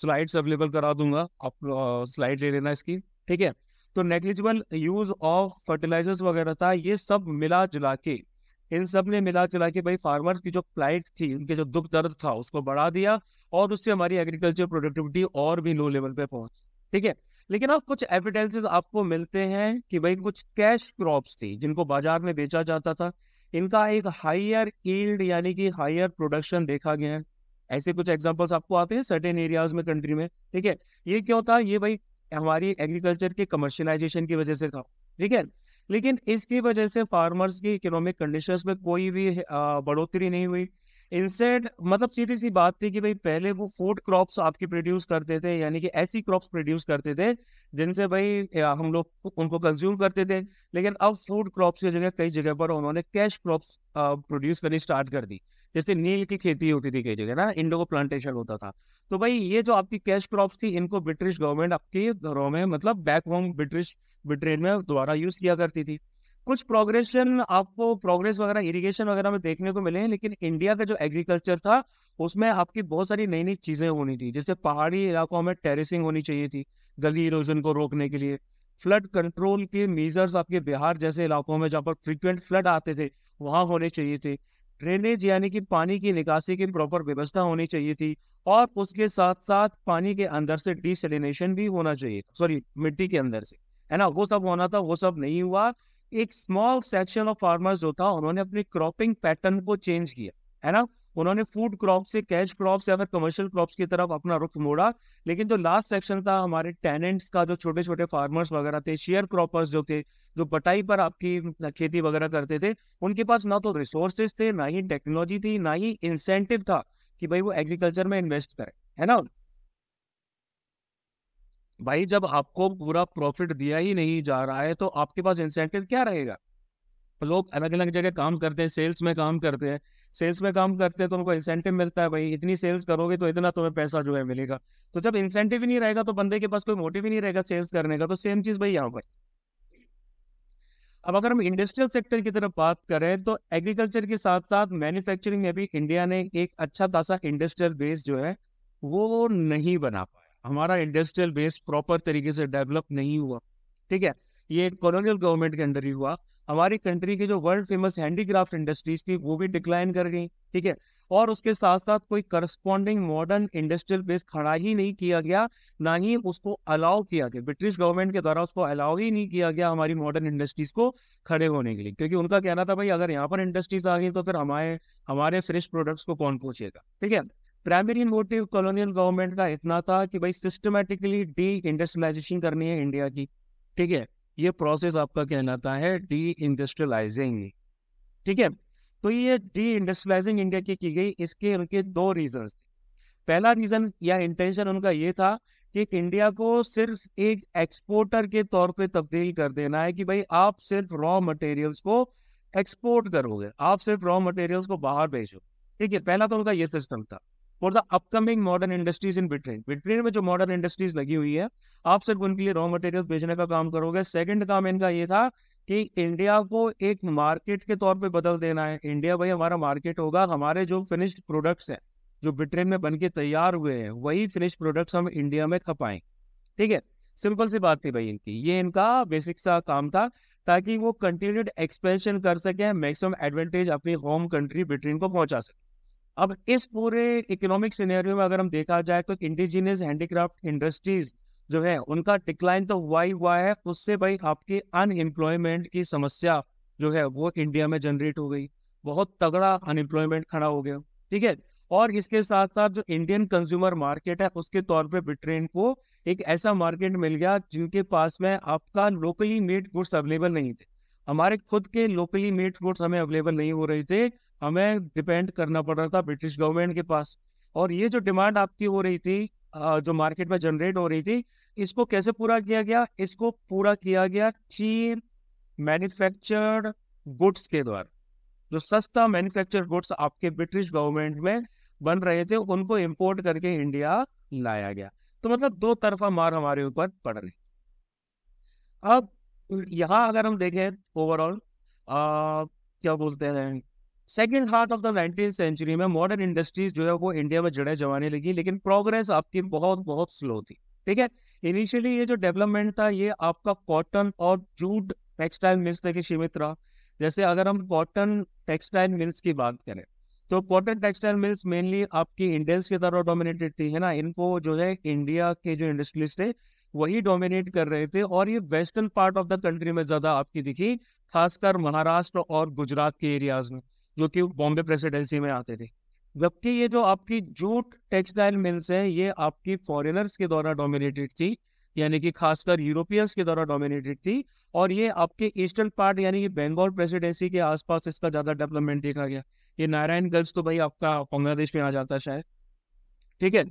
स्लाइड्स अवेलेबल करा दूंगा आप स्लाइड ले लेना इसकी ठीक है तो नेग्लिजिबल यूज ऑफ फर्टिलाइजर्स वगैरह था ये सब मिला जुला के इन सब ने मिला जुला के भाई फार्मर्स की जो प्लाइट थी उनके जो दुख दर्द था उसको बढ़ा दिया और उससे हमारी एग्रीकल्चर प्रोडक्टिविटी और भी लो लेवल पे पहुंच ठीक है लेकिन अब कुछ एविडेंसेस आपको मिलते हैं कि भाई कुछ कैश क्रॉप्स थी जिनको बाजार में बेचा जाता था इनका एक हाइयर ईल्ड यानी कि हाइयर प्रोडक्शन देखा गया है ऐसे कुछ एग्जाम्पल्स आपको आते हैं सर्टेन एरियाज में कंट्री में ठीक है ये क्यों था ये भाई हमारी एग्रीकल्चर के कमर्शलाइजेशन की वजह से था ठीक है लेकिन इसकी वजह से फार्मर्स की इकोनॉमिक कंडीशंस में कोई भी बढ़ोतरी नहीं हुई इंस्टेड मतलब सीधी सी बात थी कि भाई पहले वो फूड क्रॉप्स आपके प्रोड्यूस करते थे यानी कि ऐसी क्रॉप्स प्रोड्यूस करते थे जिनसे भाई हम लोग उनको कंज्यूम करते थे लेकिन अब फूड क्रॉप्स की जगह कई जगह पर उन्होंने कैश क्रॉप्स प्रोड्यूस करनी स्टार्ट कर दी जैसे नील की खेती होती थी कई जगह ना इंडो प्लांटेशन होता था तो भाई ये जो आपकी कैश क्रॉप्स थी इनको ब्रिटिश गवर्नमेंट आपके घरों में मतलब बैक होम ब्रिटिश ब्रिटेन में द्वारा यूज किया करती थी कुछ प्रोग्रेशन आपको प्रोग्रेस वगैरह इरिगेशन वगैरह में देखने को मिले हैं लेकिन इंडिया का जो एग्रीकल्चर था उसमें आपकी बहुत सारी नई नई चीज़ें होनी थी जैसे पहाड़ी इलाकों में टेरेसिंग होनी चाहिए थी गली इरोजन को रोकने के लिए फ्लड कंट्रोल के मेजर्स आपके बिहार जैसे इलाकों में जहाँ पर फ्रीक्वेंट फ्लड आते थे वहाँ होने चाहिए थे ड्रेनेज यानी कि पानी की निकासी की प्रॉपर व्यवस्था होनी चाहिए थी और उसके साथ साथ पानी के अंदर से डिसलिनेशन भी होना चाहिए सॉरी मिट्टी के अंदर से है ना वो सब होना था वो सब नहीं हुआ एक स्मॉल सेक्शन ऑफ फार्मर्स जो था उन्होंने अपने क्रॉपिंग पैटर्न को चेंज किया है ना उन्होंने फूड क्रॉप से कैश क्रॉप या फिर कमर्शियल क्रॉप्स की तरफ अपना रुख मोड़ा लेकिन जो लास्ट सेक्शन था हमारे टेनेंट्स का जो छोटे छोटे फार्मर्स वगैरह थे शेयर क्रॉपर्स जो थे जो बटाई पर आपकी खेती वगैरह करते थे उनके पास ना तो रिसोर्सेज थे ना ही टेक्नोलॉजी थी ना ही इंसेंटिव था कि भाई वो एग्रीकल्चर में इन्वेस्ट करें है ना भाई जब आपको पूरा प्रॉफिट दिया ही नहीं जा रहा है तो आपके पास इंसेंटिव क्या रहेगा लोग अलग अलग जगह काम करते हैं सेल्स में काम करते हैं सेल्स में काम करते हैं तो उनको इंसेंटिव मिलता है भाई इतनी सेल्स करोगे तो इतना तुम्हें पैसा जो है मिलेगा तो जब इंसेंटिव ही नहीं रहेगा तो बंदे के पास कोई मोटिव ही नहीं रहेगा सेल्स करने का तो सेम चीज़ भाई यहाँ पर अब अगर हम इंडस्ट्रियल सेक्टर की तरफ बात करें तो एग्रीकल्चर के साथ साथ मैन्युफैक्चरिंग में भी इंडिया ने एक अच्छा खासा इंडस्ट्रियल बेस जो है वो नहीं बना पाया हमारा इंडस्ट्रियल बेस प्रॉपर तरीके से डेवलप नहीं हुआ ठीक है ये कॉलोनियल गवर्नमेंट के अंडर ही हुआ हमारी कंट्री की जो वर्ल्ड फेमस हैंडीक्राफ्ट इंडस्ट्रीज थी वो भी डिक्लाइन कर गई ठीक है और उसके साथ साथ कोई करस्पॉन्डिंग मॉडर्न इंडस्ट्रियल बेस खड़ा ही नहीं किया गया ना ही उसको अलाउ किया गया ब्रिटिश गवर्नमेंट के द्वारा उसको अलाउ ही नहीं किया गया हमारी मॉडर्न इंडस्ट्रीज को खड़े होने के लिए क्योंकि उनका कहना था भाई अगर यहाँ पर इंडस्ट्रीज आ गई तो फिर हमारे हमारे फ्रेश प्रोडक्ट्स को कौन पहुंचेगा ठीक है प्राइमरी मोटिव कॉलोनियल गवर्नमेंट का इतना था कि भाई सिस्टमेटिकली डी इंडस्ट्रियलाइजेशन करनी है इंडिया की ठीक है ये प्रोसेस आपका कहलाता है डी इंडस्ट्रियलाइजिंग ठीक है तो ये डी इंडस्ट्रियलाइजिंग इंडिया की की गई इसके उनके दो रीजन थे पहला रीजन या इंटेंशन उनका ये था कि इंडिया को सिर्फ एक एक्सपोर्टर के तौर पे तब्दील कर देना है कि भाई आप सिर्फ रॉ मटेरियल्स को एक्सपोर्ट करोगे आप सिर्फ रॉ मटेरियल्स को बाहर भेजो ठीक है पहला तो उनका ये सिस्टम था for the upcoming modern industries in Britain Britain में जो मॉडर्न इंडस्ट्रीज लगी हुई है आप सिर्फ उनके लिए रॉ मटेरियल भेजने का काम करोगे सेकेंड काम इनका ये था कि इंडिया को एक मार्केट के तौर पर बदल देना है इंडिया भाई हमारा मार्केट होगा हमारे जो फिनिश्ड प्रोडक्ट्स हैं जो बिट्रेन में बन के तैयार हुए हैं वही फिनिश्ड प्रोडक्ट्स हम इंडिया में खपाएं ठीक है सिंपल सी बात थी भाई इनकी ये इनका बेसिक सा काम था ताकि वो कंटिन्यूड एक्सपेंशन कर सके मैक्सिमम एडवांटेज अपनी होम कंट्री ब्रिटेन को पहुंचा सके अब इस पूरे इकोनॉमिक सिनेरियो में अगर हम देखा जाए तो इंडिजिनियस हैंडीक्राफ्ट इंडस्ट्रीज जो है उनका डिक्लाइन तो हुआ ही हुआ है उससे भाई आपकी अनएम्प्लॉयमेंट की समस्या जो है वो इंडिया में जनरेट हो गई बहुत तगड़ा अनएम्प्लॉयमेंट खड़ा हो गया ठीक है और इसके साथ साथ जो इंडियन कंज्यूमर मार्केट है उसके तौर पे ब्रिटेन को एक ऐसा मार्केट मिल गया जिनके पास में आपका लोकली मेड गुड्स अवेलेबल नहीं थे हमारे खुद के लोकली मेड बोर्ड हमें अवेलेबल नहीं हो रहे थे हमें डिपेंड करना पड़ रहा था ब्रिटिश गवर्नमेंट के पास और ये जो डिमांड आपकी हो रही थी जो मार्केट में जनरेट हो रही थी इसको कैसे पूरा किया गया इसको पूरा किया गया चीन मैन्युफैक्चर्ड गुड्स के द्वारा जो सस्ता मैन्युफैक्चर गुड्स आपके ब्रिटिश गवर्नमेंट में बन रहे थे उनको इम्पोर्ट करके इंडिया लाया गया तो मतलब दो तरफा मार हमारे ऊपर पड़ रही अब तो यहाँ अगर हम देखें ओवरऑल क्या बोलते हैं सेकेंड हार्ट ऑफ द नाइनटीन सेंचुरी में मॉडर्न इंडस्ट्रीज जो है वो इंडिया में जड़े जमाने लगी लेकिन प्रोग्रेस आपकी बहुत बहुत स्लो थी ठीक है इनिशियली ये जो डेवलपमेंट था ये आपका कॉटन और जूट टेक्सटाइल मिल्स तक सीमित रहा जैसे अगर हम कॉटन टेक्सटाइल मिल्स की बात करें तो कॉटन टेक्सटाइल मिल्स मेनली आपकी इंडियंस की तरह डोमिनेटेड थी है ना इनको जो है इंडिया के जो इंडस्ट्रीज थे वही डोमिनेट कर रहे थे और ये western part of the country में ज्यादा आपकी दिखी खासकर महाराष्ट्र और गुजरात के एरियाज में जो कि बॉम्बे प्रेसिडेंसी में आते थे जबकि ये जो आपकी जूट टेक्सटाइल मिल्स है ये आपकी फॉरेनर्स के द्वारा डोमिनेटेड थी यानी कि खासकर यूरोपियंस के द्वारा डोमिनेटेड थी और ये आपके ईस्टर्न पार्ट यानी कि बंगाल प्रेसिडेंसी के आसपास इसका ज़्यादा डेवलपमेंट देखा गया ये नारायणगंज तो भाई आपका बांग्लादेश में आ जाता शायद ठीक है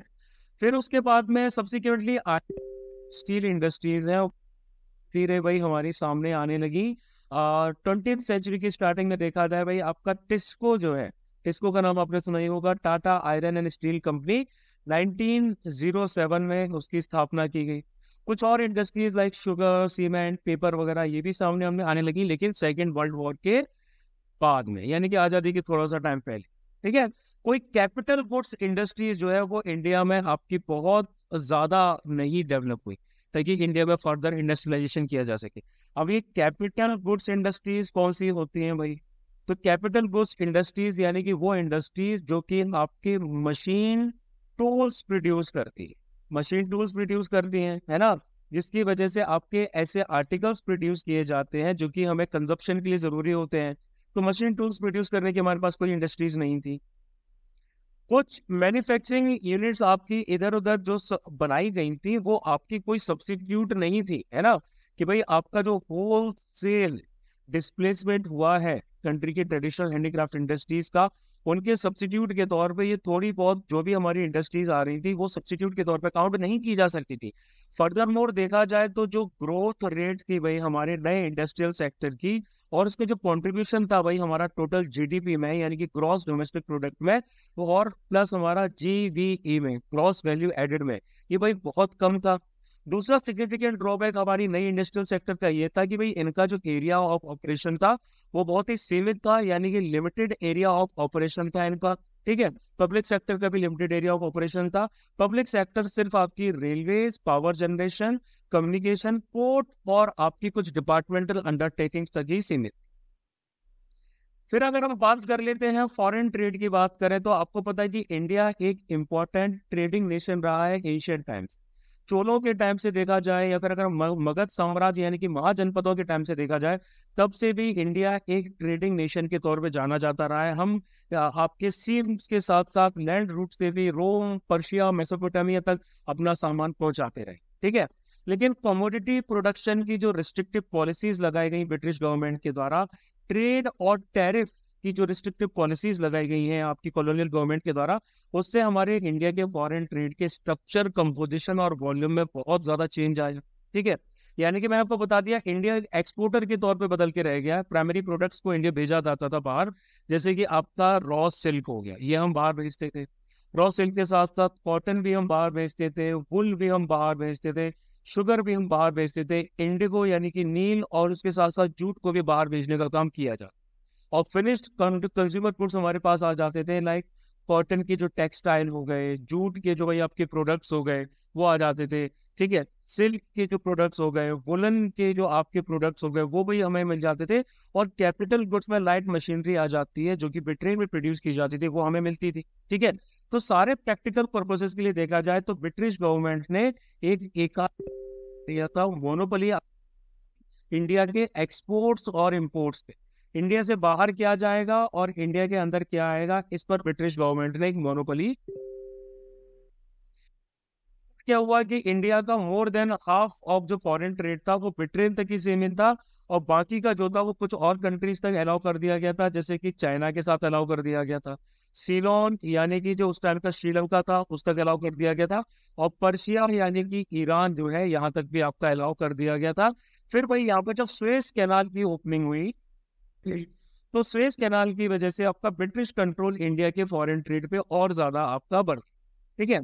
फिर उसके बाद में सब्सिक्वेंटली आई स्टील इंडस्ट्रीज है धीरे भाई हमारे सामने आने लगी ट्वेंटी सेंचुरी की स्टार्टिंग में देखा जाए भाई आपका टिस्को जो है टिस्को का नाम आपने सुना ही होगा Tata iron and steel company 1907 में उसकी स्थापना की गई कुछ और industries like sugar cement paper वगैरह ये भी सामने हमने आने लगी लेकिन सेकेंड वर्ल्ड वॉर के बाद में यानी कि आज़ादी के थोड़ा सा टाइम पहले ठीक है कोई कैपिटल गुड्स इंडस्ट्रीज जो है वो इंडिया में आपकी बहुत ज़्यादा नहीं डेवलप हुई ताकि इंडिया में फर्दर इंडस्ट्रियलाइजेशन किया जा सके अब ये कैपिटल गुड्स इंडस्ट्रीज कौन सी होती हैं भाई तो कैपिटल गुड्स इंडस्ट्रीज यानी कि वो इंडस्ट्रीज जो कि आपके मशीन टूल्स प्रोड्यूस करती है मशीन टूल्स प्रोड्यूस करती हैं है ना जिसकी वजह से आपके ऐसे आर्टिकल्स प्रोड्यूस किए जाते हैं जो कि हमें कंजप्शन के लिए ज़रूरी होते हैं तो मशीन टूल्स प्रोड्यूस करने की हमारे पास कोई इंडस्ट्रीज नहीं थी कुछ मैन्युफैक्चरिंग यूनिट्स आपकी इधर उधर जो बनाई गई थी वो आपकी कोई सब्सिट्यूट नहीं थी है ना कि भाई आपका जो होल सेल डिस्प्लेसमेंट हुआ है कंट्री की ट्रेडिशनल हैंडीक्राफ्ट इंडस्ट्रीज का उनके सब्सिट्यूट के तौर पे ये थोड़ी बहुत जो भी हमारी इंडस्ट्रीज आ रही थी वो सब्सिट्यूट के तौर पे काउंट नहीं की जा सकती थी फर्दर मोर देखा जाए तो जो ग्रोथ रेट थी भाई हमारे नए इंडस्ट्रियल सेक्टर की और उसके जो कंट्रीब्यूशन था भाई हमारा टोटल जीडीपी में यानी कि ग्रॉस डोमेस्टिक प्रोडक्ट में और प्लस हमारा जीवीई e में ग्रॉस वैल्यू एडेड में ये भाई बहुत कम था दूसरा सिग्निफिकेंट ड्रॉबैक हमारी नई इंडस्ट्रियल सेक्टर का ये था कि भाई इनका जो एरिया ऑफ ऑपरेशन था वो बहुत ही सीमित था यानी कि लिमिटेड एरिया ऑफ ऑपरेशन था इनका ठीक है पब्लिक सेक्टर का भी लिमिटेड एरिया ऑफ ऑपरेशन था पब्लिक सेक्टर सिर्फ आपकी railway power generation communication port और आपकी कुछ डिपार्टमेंटल अंडरटेकिंग तक ही सीमित फिर अगर हम बात कर लेते हैं फॉरेन ट्रेड की बात करें तो आपको पता है कि इंडिया एक इम्पॉर्टेंट ट्रेडिंग नेशन रहा है एशियन टाइम्स चोलों के टाइम से देखा जाए या फिर अगर मगध साम्राज्य यानी कि महाजनपदों के टाइम से देखा जाए तब से भी इंडिया एक ट्रेडिंग नेशन के तौर पे जाना जाता रहा है हम आपके सीम के साथ साथ लैंड रूट से भी रोम पर्शिया मेसोपोटामिया तक अपना सामान पहुंचाते रहे ठीक है लेकिन कॉमोडिटी प्रोडक्शन की जो रिस्ट्रिक्टिव पॉलिसीज लगाई गई ब्रिटिश गवर्नमेंट के द्वारा ट्रेड और टैरिफ की जो रिस्ट्रिक्टिव पॉलिसीज लगाई गई हैं आपकी कॉलोनियल गवर्नमेंट के द्वारा उससे हमारे इंडिया के फॉरेन ट्रेड के स्ट्रक्चर कंपोजिशन और वॉल्यूम में बहुत ज़्यादा चेंज आया ठीक है यानी कि मैंने आपको बता दिया इंडिया एक्सपोर्टर के तौर पर बदल के रह गया प्राइमरी प्रोडक्ट्स को इंडिया भेजा जाता था बाहर जैसे कि आपका रॉ सिल्क हो गया ये हम बाहर भेजते थे रॉ सिल्क के साथ साथ कॉटन भी हम बाहर भेजते थे वुल भी हम बाहर भेजते थे शुगर भी हम बाहर भेजते थे इंडिगो यानी कि नील और उसके साथ साथ जूट को भी बाहर भेजने का काम किया जाता और फिनिश्ड कंज्यूमर गुड्स हमारे पास आ जाते थे लाइक कॉटन के जो टेक्सटाइल हो गए जूट के जो भाई आपके प्रोडक्ट्स हो गए वो आ जाते थे ठीक है सिल्क के जो प्रोडक्ट्स हो गए वुलन के जो आपके प्रोडक्ट्स हो गए वो भी हमें मिल जाते थे और कैपिटल गुड्स में लाइट मशीनरी आ जाती है जो कि बिट्रेन में प्रोड्यूस की जाती थी वो हमें मिलती थी ठीक है तो सारे प्रैक्टिकल पर्पजेस के लिए देखा जाए तो ब्रिटिश गवर्नमेंट ने एक एका दिया था मोनोपली इंडिया के एक्सपोर्ट्स और इम्पोर्ट्स पे इंडिया से बाहर क्या जाएगा और इंडिया के अंदर क्या आएगा इस पर ब्रिटिश गवर्नमेंट ने एक मोनोपोली क्या हुआ कि इंडिया का मोर देन हाफ ऑफ जो फॉरेन ट्रेड था वो ब्रिटेन तक ही सीमित था और बाकी का जो था वो कुछ और कंट्रीज तक अलाउ कर दिया गया था जैसे कि चाइना के साथ अलाउ कर दिया गया था सीलोन यानी कि जो उस टाइम का श्रीलंका था उस तक अलाउ कर दिया गया था और पर्शिया यानी कि ईरान जो है यहाँ तक भी आपका अलाउ कर दिया गया था फिर भाई यहाँ पर जब स्वेस कैनाल की ओपनिंग हुई तो स्वेज कैनाल की वजह से आपका ब्रिटिश कंट्रोल इंडिया के फॉरेन ट्रेड पे और ज्यादा आपका बढ़ ठीक है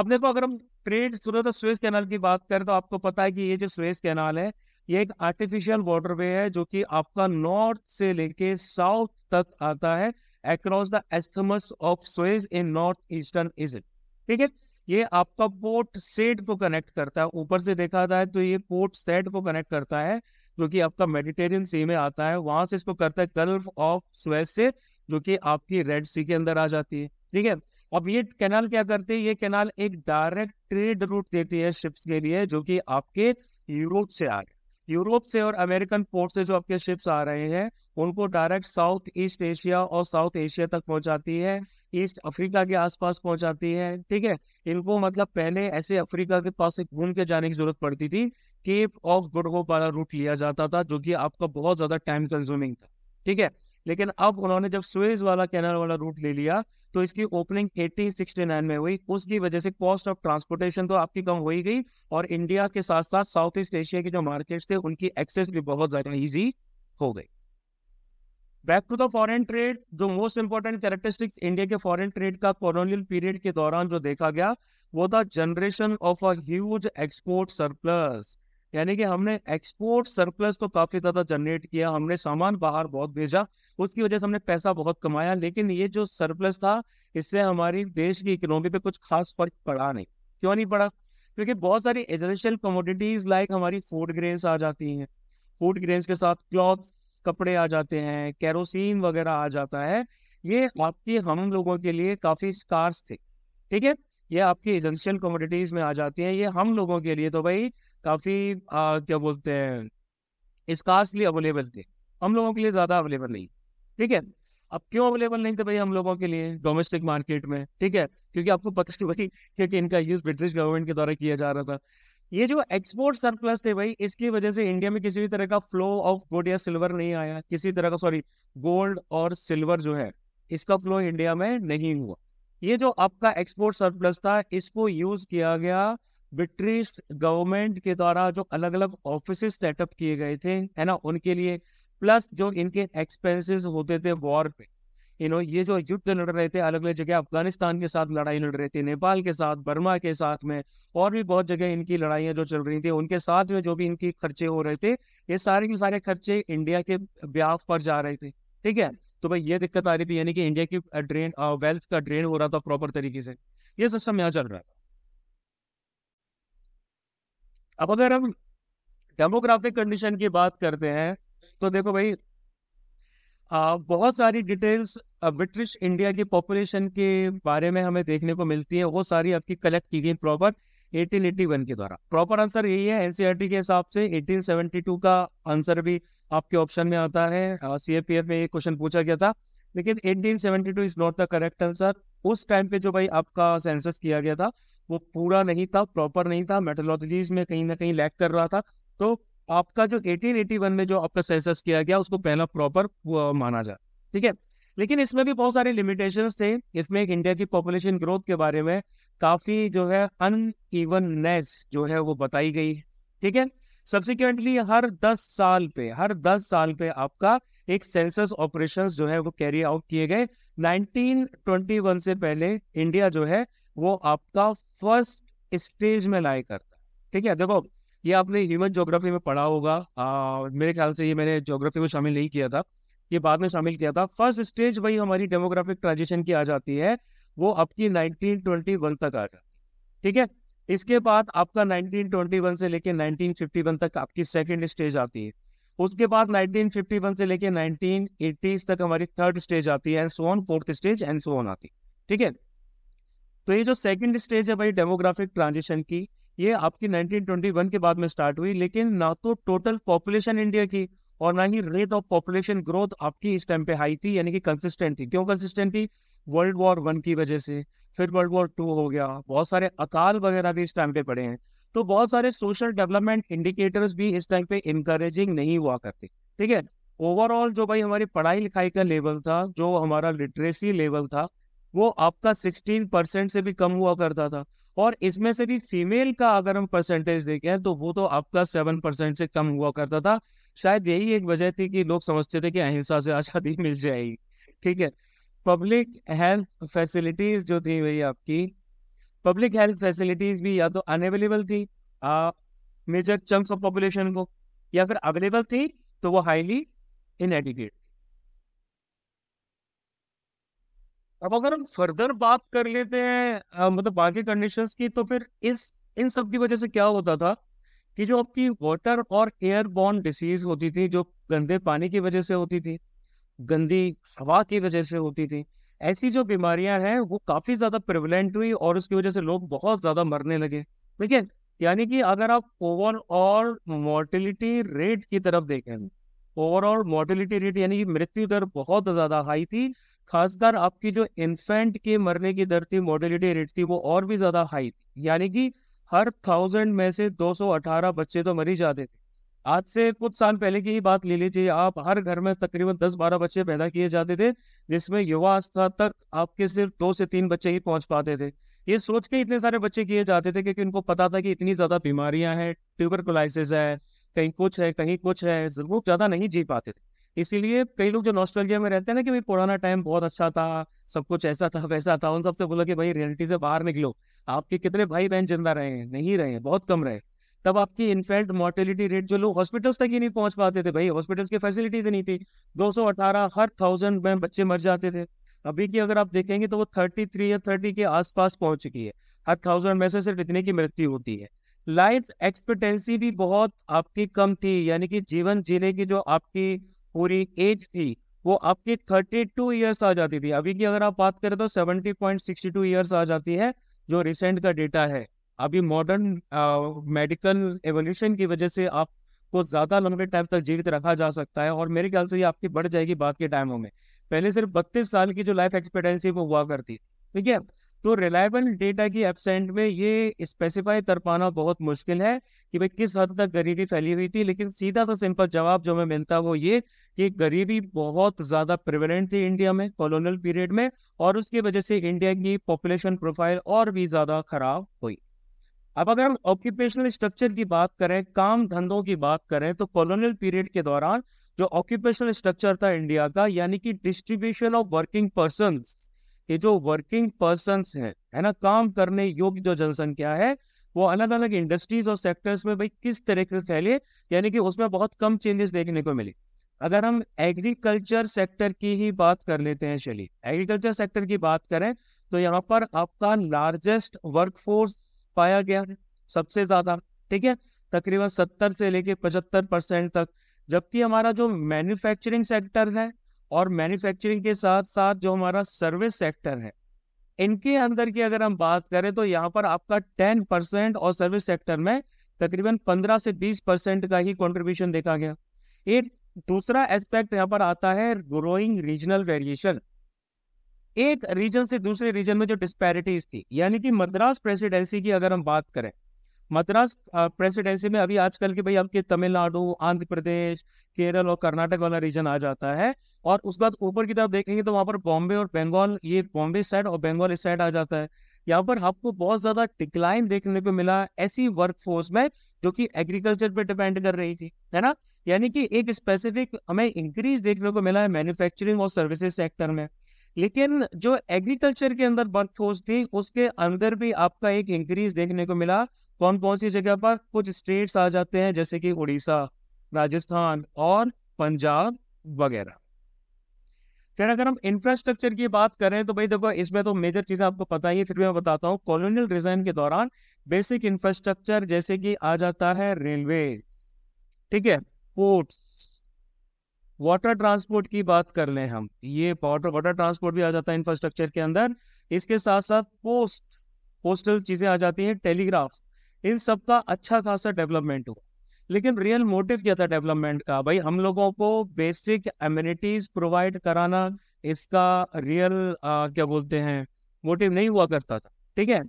अब देखो अगर हम ट्रेड सुनो और स्वेज कैनाल की बात करें तो आपको पता है कि ये जो स्वेज कैनाल है ये एक आर्टिफिशियल वाटर वे है जो कि आपका नॉर्थ से लेके साउथ तक आता है across the isthmus of Suez in north eastern Egypt ठीक है ये आपका पोर्ट सेट को कनेक्ट करता है ऊपर से देखा जाए तो ये पोर्ट सेट को कनेक्ट करता है जो कि आपका मेडिटेरियन सी में आता है वहां से इसको करता है गल्फ ऑफ स्वेज से जो कि आपकी रेड सी के अंदर आ जाती है ठीक है अब ये कैनाल क्या करती है ये कैनाल एक डायरेक्ट ट्रेड रूट देती है शिप्स के लिए जो कि आपके यूरोप से आ रहे यूरोप से और अमेरिकन पोर्ट से जो आपके शिप्स आ रहे हैं उनको डायरेक्ट साउथ ईस्ट एशिया और साउथ एशिया तक पहुंचाती है ईस्ट अफ्रीका के आसपास पहुंचाती है ठीक है इनको मतलब पहले ऐसे अफ्रीका के पास से घूम के जाने की जरूरत पड़ती थी केप ऑफ गुड होप वाला रूट लिया जाता था जो कि आपका बहुत ज्यादा टाइम कंज्यूमिंग था ठीक है लेकिन अब उन्होंने जब स्वेज वाला कैनल वाला रूट ले लिया तो इसकी ओपनिंग 1869 में हुई उसकी वजह से कॉस्ट ऑफ ट्रांसपोर्टेशन तो आपकी कम हो ही गई और इंडिया के साथ साथ साउथ ईस्ट एशिया के जो मार्केट्स थे उनकी एक्सेस भी बहुत ज्यादा ईजी हो गई back to the foreign trade जो मोस्ट इंपॉर्टेंट कैरेक्टरिस्टिक्स इंडिया के फॉरेन ट्रेड का कॉलोनियल पीरियड के दौरान जो देखा गया वो था generation of a huge export surplus यानी कि हमने एक्सपोर्ट सरप्लस तो काफी ज्यादा जनरेट किया हमने सामान बाहर बहुत भेजा उसकी वजह से हमने पैसा बहुत कमाया लेकिन ये जो सरप्लस था इससे हमारी देश की इकोनॉमी पे कुछ खास फर्क पड़ा नहीं क्यों नहीं पड़ा क्योंकि बहुत सारी एजेंशियल कमोडिटीज लाइक हमारी फूड ग्रेन्स आ जाती हैं फूड ग्रेन्स के साथ क्लॉथ कपड़े आ जाते हैं कैरोसिन वगैरह आ जाता है ये आपके हम लोगों के लिए काफ़ी स्कार्स थे ठीक है ये आपकी एजेंशियल कमोडिटीज में आ जाती हैं ये हम लोगों के लिए तो भाई काफ़ी क्या बोलते हैं स्कार्सली अवेलेबल थे हम लोगों के लिए ज़्यादा अवेलेबल नहीं ठीक है अब क्यों अवेलेबल नहीं थे भाई हम लोगों के लिए डोमेस्टिक मार्केट में ठीक है क्योंकि आपको पता है भाई क्योंकि इनका यूज़ ब्रिटिश गवर्नमेंट के द्वारा किया जा रहा था ये जो एक्सपोर्ट सरप्लस थे भाई इसकी वजह से इंडिया में किसी भी तरह का फ्लो ऑफ गोल्ड या सिल्वर नहीं आया किसी तरह का सॉरी गोल्ड और सिल्वर जो है इसका फ्लो इंडिया में नहीं हुआ ये जो आपका एक्सपोर्ट सरप्लस था इसको यूज किया गया ब्रिटिश गवर्नमेंट के द्वारा जो अलग अलग ऑफिस सेटअप किए गए थे है ना उनके लिए प्लस जो इनके एक्सपेंसेस होते थे वॉर पे यू नो ये जो युद्ध लड़ रहे थे अलग अलग जगह अफगानिस्तान के साथ लड़ाई लड़ रहे थे नेपाल के साथ बर्मा के साथ में और भी बहुत जगह इनकी लड़ाइयाँ जो चल रही थी उनके साथ में जो भी इनकी खर्चे हो रहे थे ये सारे के सारे खर्चे इंडिया के ब्याज पर जा रहे थे ठीक है तो भाई ये दिक्कत आ रही थी यानी कि इंडिया की ड्रेन वेल्थ का ड्रेन हो रहा था प्रॉपर तरीके से ये सिस्टम यहाँ चल रहा था अब अगर हम डेमोग्राफिक कंडीशन की बात करते हैं तो देखो भाई आ, बहुत सारी डिटेल्स ब्रिटिश इंडिया की पॉपुलेशन के बारे में हमें देखने को मिलती है वो सारी आपकी कलेक्ट की गई प्रॉपर 1881 के द्वारा प्रॉपर आंसर यही है एनसीआरटी e के हिसाब से 1872 का आंसर भी आपके ऑप्शन में आता है सीएपीएफ में ये क्वेश्चन पूछा गया था लेकिन 1872 is not the correct answer उस टाइम पे जो भाई आपका सेंसस किया गया था वो पूरा नहीं था प्रॉपर नहीं था मेटोलॉजीज में कहीं ना कहीं लैक कर रहा था तो आपका जो 1881 में जो आपका सेंसस किया गया उसको पहला प्रॉपर माना जाए ठीक है लेकिन इसमें भी बहुत सारे लिमिटेशन थे इसमें इंडिया की पॉपुलेशन ग्रोथ के बारे में काफी जो है अन ईवननेस जो है वो बताई गई ठीक है सब्सिक्वेंटली हर दस साल पे हर दस साल पे आपका एक सेंसस ऑपरेशन जो है वो कैरी आउट किए गए 1921 से पहले इंडिया जो है वो आपका फर्स्ट स्टेज में लाए करता ठीक है देखो ये आपने ह्यूमन जोग्राफी में पढ़ा होगा आ, मेरे ख्याल से ये मैंने जोग्राफी में शामिल नहीं किया था ये बाद में शामिल किया था फर्स्ट स्टेज वही हमारी डेमोग्राफिक ट्रांजिशन की आ जाती है वो आपकी नाइनटीन तक आ जाती ठीक है इसके बाद आपका नाइनटीन से लेके 1951 तक आपकी सेकेंड स्टेज आती है उसके बाद 1951 से लेके एटीज तक हमारी थर्ड स्टेज आती है and so on fourth stage and so on आती है ठीक है तो ये जो सेकंड स्टेज है भाई डेमोग्राफिक ट्रांजिशन की ये आपकी 1921 के बाद में स्टार्ट हुई लेकिन ना तो टोटल पॉपुलेशन इंडिया की और ना ही रेट ऑफ पॉपुलेशन ग्रोथ आपकी इस टाइम पे हाई थी यानी कि कंसिस्टेंट थी क्यों कंसिस्टेंट थी वर्ल्ड वॉर वन की वजह से फिर वर्ल्ड वॉर टू हो गया बहुत सारे अकाल वगैरह भी इस टाइम पे पड़े हैं तो बहुत सारे सोशल डेवलपमेंट इंडिकेटर्स भी इस टाइम पे इंकरेजिंग नहीं हुआ करते ठीक है ओवरऑल जो भाई हमारी पढ़ाई लिखाई का लेवल था जो हमारा लिटरेसी लेवल था वो आपका सिक्सटीन परसेंट से भी कम हुआ करता था और इसमें से भी फीमेल का अगर हम परसेंटेज देखें तो वो तो आपका सेवन परसेंट से कम हुआ करता था शायद यही एक वजह थी कि लोग समझते थे कि अहिंसा से आज़ादी मिल जाएगी ठीक है पब्लिक हेल्थ फैसिलिटीज़ जो थी वही आपकी पब्लिक हेल्थ फैसिलिटीज़ भी या तो अनअवेलेबल थी मेजर चंक्स ऑफ पॉपुलेशन को या फिर अवेलेबल थी तो वो हाईली इनएडिकेट अब अगर हम फर्दर बात कर लेते हैं आ, मतलब बाकी कंडीशन की तो फिर इस इन सब की वजह से क्या होता था कि जो आपकी वाटर और एयर बॉर्न डिसीज होती थी जो गंदे पानी की वजह से होती थी गंदी हवा की वजह से होती थी ऐसी जो बीमारियां हैं वो काफ़ी ज़्यादा प्रिवलेंट हुई और उसकी वजह से लोग बहुत ज़्यादा मरने लगे ठीक है यानी कि अगर आप ओवरऑल मोर्टिलिटी रेट की तरफ देखें ओवरऑल मोर्टिलिटी रेट यानी कि मृत्यु दर बहुत ज़्यादा हाई थी खासकर आपकी जो इन्फेंट के मरने की दर थी मोर्टेलिटी रेट थी वो और भी ज़्यादा हाई थी यानी कि हर थाउजेंड में से 218 बच्चे तो मरी जाते थे आज से कुछ साल पहले की ही बात ले लीजिए आप हर घर में तकरीबन 10-12 बच्चे पैदा किए जाते थे जिसमें युवा अवस्था तक आपके सिर्फ दो से तीन बच्चे ही पहुंच पाते थे ये सोच के इतने सारे बच्चे किए जाते थे क्योंकि उनको पता था कि इतनी ज़्यादा बीमारियां हैं ट्यूबरकुलाइसिस है कहीं कुछ है कहीं कुछ है जरूर ज़्यादा नहीं जी पाते थे इसीलिए कई लोग जो नॉस्ट्रेलिया में रहते हैं ना कि भाई पुराना टाइम बहुत अच्छा था सब कुछ ऐसा था वैसा था उन सबसे बोला कि भाई रियलिटी से बाहर निकलो आपके कितने भाई बहन जिंदा रहे हैं नहीं रहे हैं बहुत कम रहे तब आपकी इन्फेंट मोर्टेलिटी रेट जो लोग हॉस्पिटल्स तक ही नहीं पहुंच पाते थे भाई हॉस्पिटल्स की फैसिलिटीज नहीं थी 218 हर थाउजेंड में बच्चे मर जाते थे अभी की अगर आप देखेंगे तो वो 33 या 30 के आसपास पहुंच चुकी है हर थाउजेंड में से सिर्फ इतने की मृत्यु होती है लाइफ एक्सपेक्टेंसी भी बहुत आपकी कम थी यानी कि जीवन जीने की जो आपकी पूरी एज थी वो आपकी थर्टी टू ईयर्स आ जाती थी अभी की अगर आप बात करें तो seventy point sixty two years आ जाती है जो रिसेंट का डेटा है अभी मॉडर्न मेडिकल एवोल्यूशन की वजह से आपको ज़्यादा लंबे टाइम तक जीवित रखा जा सकता है और मेरे ख्याल से ये आपकी बढ़ जाएगी बाद के टाइमों में पहले सिर्फ बत्तीस साल की जो लाइफ एक्सपेक्टेंसी वो हुआ करती ठीक है तो रिलायबल डेटा की एबसेंट में ये स्पेसिफाई कर पाना बहुत मुश्किल है कि भाई किस हद तक गरीबी फैली हुई थी लेकिन सीधा सा सिंपल जवाब जो हमें मिलता वो ये कि गरीबी बहुत ज़्यादा प्रिवेलेंट थी इंडिया में कॉलोनियल पीरियड में और उसकी वजह से इंडिया की पॉपुलेशन प्रोफाइल और भी ज़्यादा खराब हुई अब अगर हम ऑक्यूपेशनल स्ट्रक्चर की बात करें काम धंधों की बात करें तो कॉलोनियल पीरियड के दौरान जो ऑक्यूपेशनल स्ट्रक्चर था इंडिया का यानी कि डिस्ट्रीब्यूशन ऑफ वर्किंग पर्सन ये जो वर्किंग पर्सन है है ना काम करने योग्य जो जनसंख्या है वो अलग अलग इंडस्ट्रीज और सेक्टर्स में भाई किस तरह से फैले यानी कि उसमें बहुत कम चेंजेस देखने को मिले अगर हम एग्रीकल्चर सेक्टर की ही बात कर लेते हैं चलिए एग्रीकल्चर सेक्टर की बात करें तो यहाँ पर आपका लार्जेस्ट वर्कफोर्स पाया गया है सबसे ज्यादा ठीक है तकरीबन सत्तर से लेके पचहत्तर परसेंट तक जबकि हमारा जो मैन्युफैक्चरिंग सेक्टर है और मैन्युफैक्चरिंग के साथ साथ जो हमारा सर्विस सेक्टर है इनके अंदर की अगर हम बात करें तो यहाँ पर आपका टेन परसेंट और सर्विस सेक्टर में तकरीबन पंद्रह से बीस परसेंट का ही कॉन्ट्रीब्यूशन देखा गया एक दूसरा एस्पेक्ट यहाँ पर आता है ग्रोइंग रीजनल वेरिएशन एक रीजन से दूसरे रीजन में जो डिस्पैरिटीज थी यानी कि मद्रास प्रेसिडेंसी की अगर हम बात करें मद्रास प्रेसिडेंसी में अभी आजकल के भाई आपके तमिलनाडु आंध्र प्रदेश केरल और कर्नाटक वाला रीजन आ जाता है और उसके बाद ऊपर की तरफ देखेंगे तो वहाँ पर बॉम्बे और बंगाल ये बॉम्बे साइड और बंगाल इस साइड आ जाता है यहाँ पर आपको बहुत ज़्यादा डिक्लाइन देखने को मिला ऐसी फोर्स में जो कि एग्रीकल्चर पे डिपेंड कर रही थी है ना यानी कि एक स्पेसिफिक हमें इंक्रीज देखने को मिला है मैन्युफैक्चरिंग और सर्विसेज सेक्टर में लेकिन जो एग्रीकल्चर के अंदर फोर्स थी उसके अंदर भी आपका एक इंक्रीज देखने को मिला कौन कौन सी जगह पर कुछ स्टेट्स आ जाते हैं जैसे कि उड़ीसा राजस्थान और पंजाब वगैरह फिर अगर हम इंफ्रास्ट्रक्चर की बात करें तो भाई देखो इसमें तो मेजर चीज़ें आपको पता ही है फिर भी मैं बताता हूँ कॉलोनियल डिजाइन के दौरान बेसिक इंफ्रास्ट्रक्चर जैसे कि आ जाता है रेलवे ठीक है पोर्ट्स वाटर ट्रांसपोर्ट की बात कर लें हम ये वाटर वाटर ट्रांसपोर्ट भी आ जाता है इंफ्रास्ट्रक्चर के अंदर इसके साथ साथ पोस्ट पोस्टल चीज़ें आ जाती हैं टेलीग्राफ इन सब का अच्छा खासा डेवलपमेंट हुआ लेकिन रियल मोटिव क्या था डेवलपमेंट का भाई हम लोगों को बेसिक एम्यूनिटीज प्रोवाइड कराना इसका रियल क्या बोलते हैं मोटिव नहीं हुआ करता था ठीक है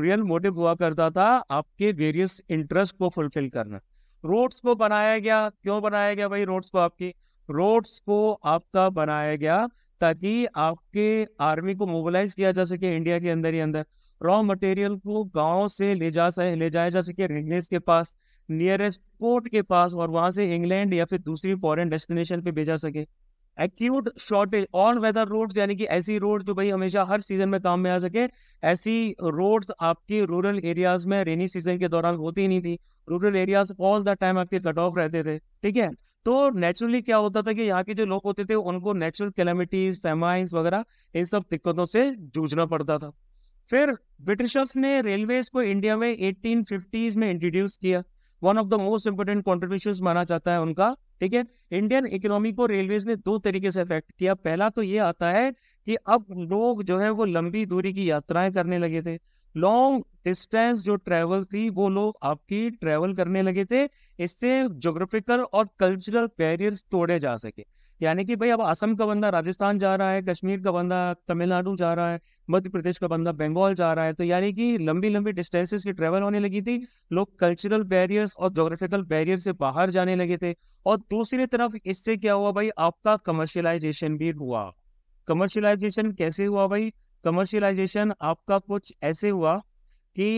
रियल मोटिव हुआ करता था आपके वेरियस इंटरेस्ट को फुलफिल करना रोड्स को बनाया गया क्यों बनाया गया भाई रोड्स को आपकी रोड्स को आपका बनाया गया ताकि आपके आर्मी को मोबिलाइज किया जा सके इंडिया के अंदर ही अंदर रॉ मटेरियल को गांव से ले जा सके ले जाया जा सके रेलवेज के पास नियरेस्ट पोर्ट के पास और वहां से इंग्लैंड या फिर दूसरी फॉरेन डेस्टिनेशन पे भेजा सके acute shortage all weather roads यानी कि ऐसी रोड जो भाई हमेशा हर सीजन में काम में आ सके ऐसी रोड्स आपके रूरल एरियाज में रेनी सीजन के दौरान होती नहीं थी rural areas all the time आपके कट ऑफ रहते थे ठीक है तो नेचुरली क्या होता था कि यहाँ के जो लोग होते थे उनको नेचुरल कैलमिटीज फेमाइंस वगैरह इन सब दिक्कतों से जूझना पड़ता था फिर ब्रिटिशर्स ने रेलवे को इंडिया में एटीन में इंट्रोड्यूस किया one of the most important contribution माना जाता है उनका ठीक है इंडियन इकोनॉमी को रेलवेज ने दो तरीके से अफेक्ट किया पहला तो ये आता है कि अब लोग जो है वो लंबी दूरी की यात्राएं करने लगे थे लॉन्ग डिस्टेंस जो ट्रैवल थी वो लोग आपकी ट्रैवल करने लगे थे इससे जोग्राफिकल और कल्चरल बैरियर तोड़े जा सके यानी कि भाई अब असम का बंदा राजस्थान जा रहा है कश्मीर का बंदा तमिलनाडु जा रहा है मध्य प्रदेश का बंदा बंगाल जा रहा है तो यानी कि लंबी लंबी डिस्टेंसेस की ट्रेवल होने लगी थी लोग कल्चरल बैरियर्स और जोग्राफिकल बैरियर से बाहर जाने लगे थे और दूसरी तरफ इससे क्या हुआ भाई आपका कमर्शियलाइजेशन भी हुआ कमर्शियलाइजेशन कैसे हुआ भाई कमर्शियलाइजेशन आपका कुछ ऐसे हुआ कि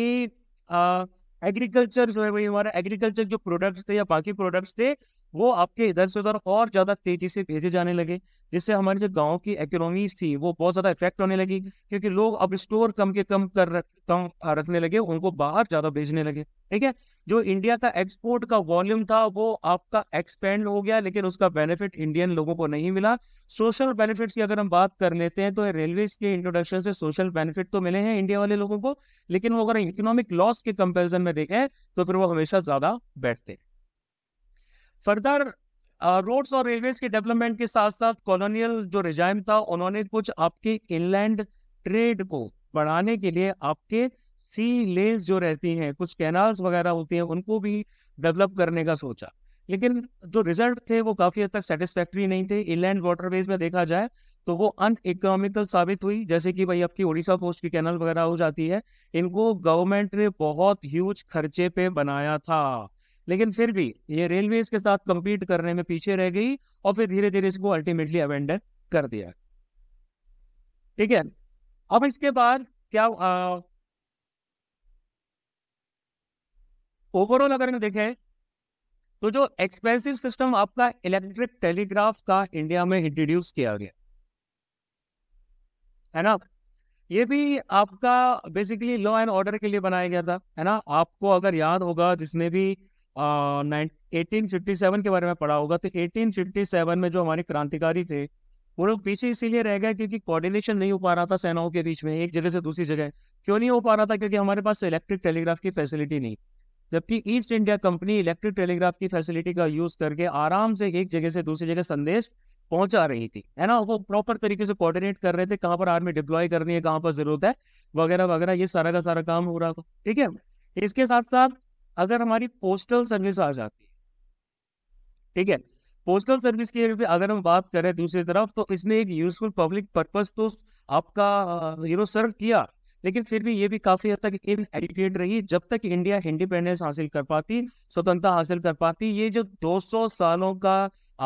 एग्रीकल्चर जो है भाई हमारा एग्रीकल्चर जो प्रोडक्ट्स थे या बाकी प्रोडक्ट्स थे वो आपके इधर से उधर और ज़्यादा तेजी से भेजे जाने लगे जिससे हमारे जो गांव की इकोनॉमीज थी वो बहुत ज़्यादा इफेक्ट होने लगी क्योंकि लोग अब स्टोर कम के कम कर कम रखने लगे उनको बाहर ज़्यादा भेजने लगे ठीक है जो इंडिया का एक्सपोर्ट का वॉल्यूम था वो आपका एक्सपेंड हो गया लेकिन उसका बेनिफिट इंडियन लोगों को नहीं मिला सोशल बेनिफिट्स की अगर हम बात कर लेते हैं तो रेलवे के इंट्रोडक्शन से सोशल बेनिफिट तो मिले हैं इंडिया वाले लोगों को लेकिन वो अगर इकोनॉमिक लॉस के कंपेरिजन में देखें तो फिर वो हमेशा ज़्यादा बैठते हैं फर्दर रोड्स और रेलवेज के डेवलपमेंट के साथ साथ कॉलोनियल जो रिजाइम था उन्होंने कुछ आपके इनलैंड ट्रेड को बढ़ाने के लिए आपके सी लेस जो रहती हैं कुछ कैनाल्स वगैरह होती हैं उनको भी डेवलप करने का सोचा लेकिन जो रिजल्ट थे वो काफ़ी हद तक सेटिस्फैक्ट्री नहीं थे इनलैंड वाटरवेज में देखा जाए तो वो अन इकोनॉमिकल साबित हुई जैसे कि भाई आपकी उड़ीसा कोस्ट की कैनल वगैरह हो जाती है इनको गवर्नमेंट ने बहुत ह्यूज खर्चे पे बनाया था लेकिन फिर भी ये रेलवे के साथ कंपीट करने में पीछे रह गई और फिर धीरे धीरे इसको अल्टीमेटली अवेंडर कर दिया ठीक है अब इसके बाद क्या ओवरऑल अगर देखें तो जो एक्सपेंसिव सिस्टम आपका इलेक्ट्रिक टेलीग्राफ का इंडिया में इंट्रोड्यूस किया गया है ना ये भी आपका बेसिकली लॉ एंड ऑर्डर के लिए बनाया गया था है ना आपको अगर याद होगा जिसने भी एटीन फिफ्टी सेवन के बारे में पढ़ा होगा तो एटीन फिफ्टी सेवन में जो हमारे क्रांतिकारी थे वो लोग पीछे इसीलिए रह गए क्योंकि कोऑर्डिनेशन नहीं हो पा रहा था सेनाओं के बीच में एक जगह से दूसरी जगह क्यों नहीं हो पा रहा था क्योंकि हमारे पास इलेक्ट्रिक टेलीग्राफ की फैसिलिटी नहीं जबकि East India Company electric telegraph की फैसिलिटी का यूज करके आराम से एक जगह से दूसरी जगह संदेश पहुंचा रही थी है ना वो प्रॉपर तरीके से कोऑर्डिनेट कर रहे थे कहाँ पर आर्मी डिप्लॉय करनी है कहाँ पर जरूरत है वगैरह वगैरह ये सारा का सारा काम हो रहा था ठीक है इसके साथ साथ अगर हमारी पोस्टल सर्विस आ जाती है ठीक है पोस्टल सर्विस की अगर हम बात करें दूसरी तरफ तो इसने एक यूजफुल पब्लिक पर्पज तो आपका यू सर्व किया लेकिन फिर भी ये भी काफी हद तक इन एडिटेड रही जब तक इंडिया इंडिपेंडेंस हासिल कर पाती स्वतंत्रता हासिल कर पाती ये जो 200 सालों का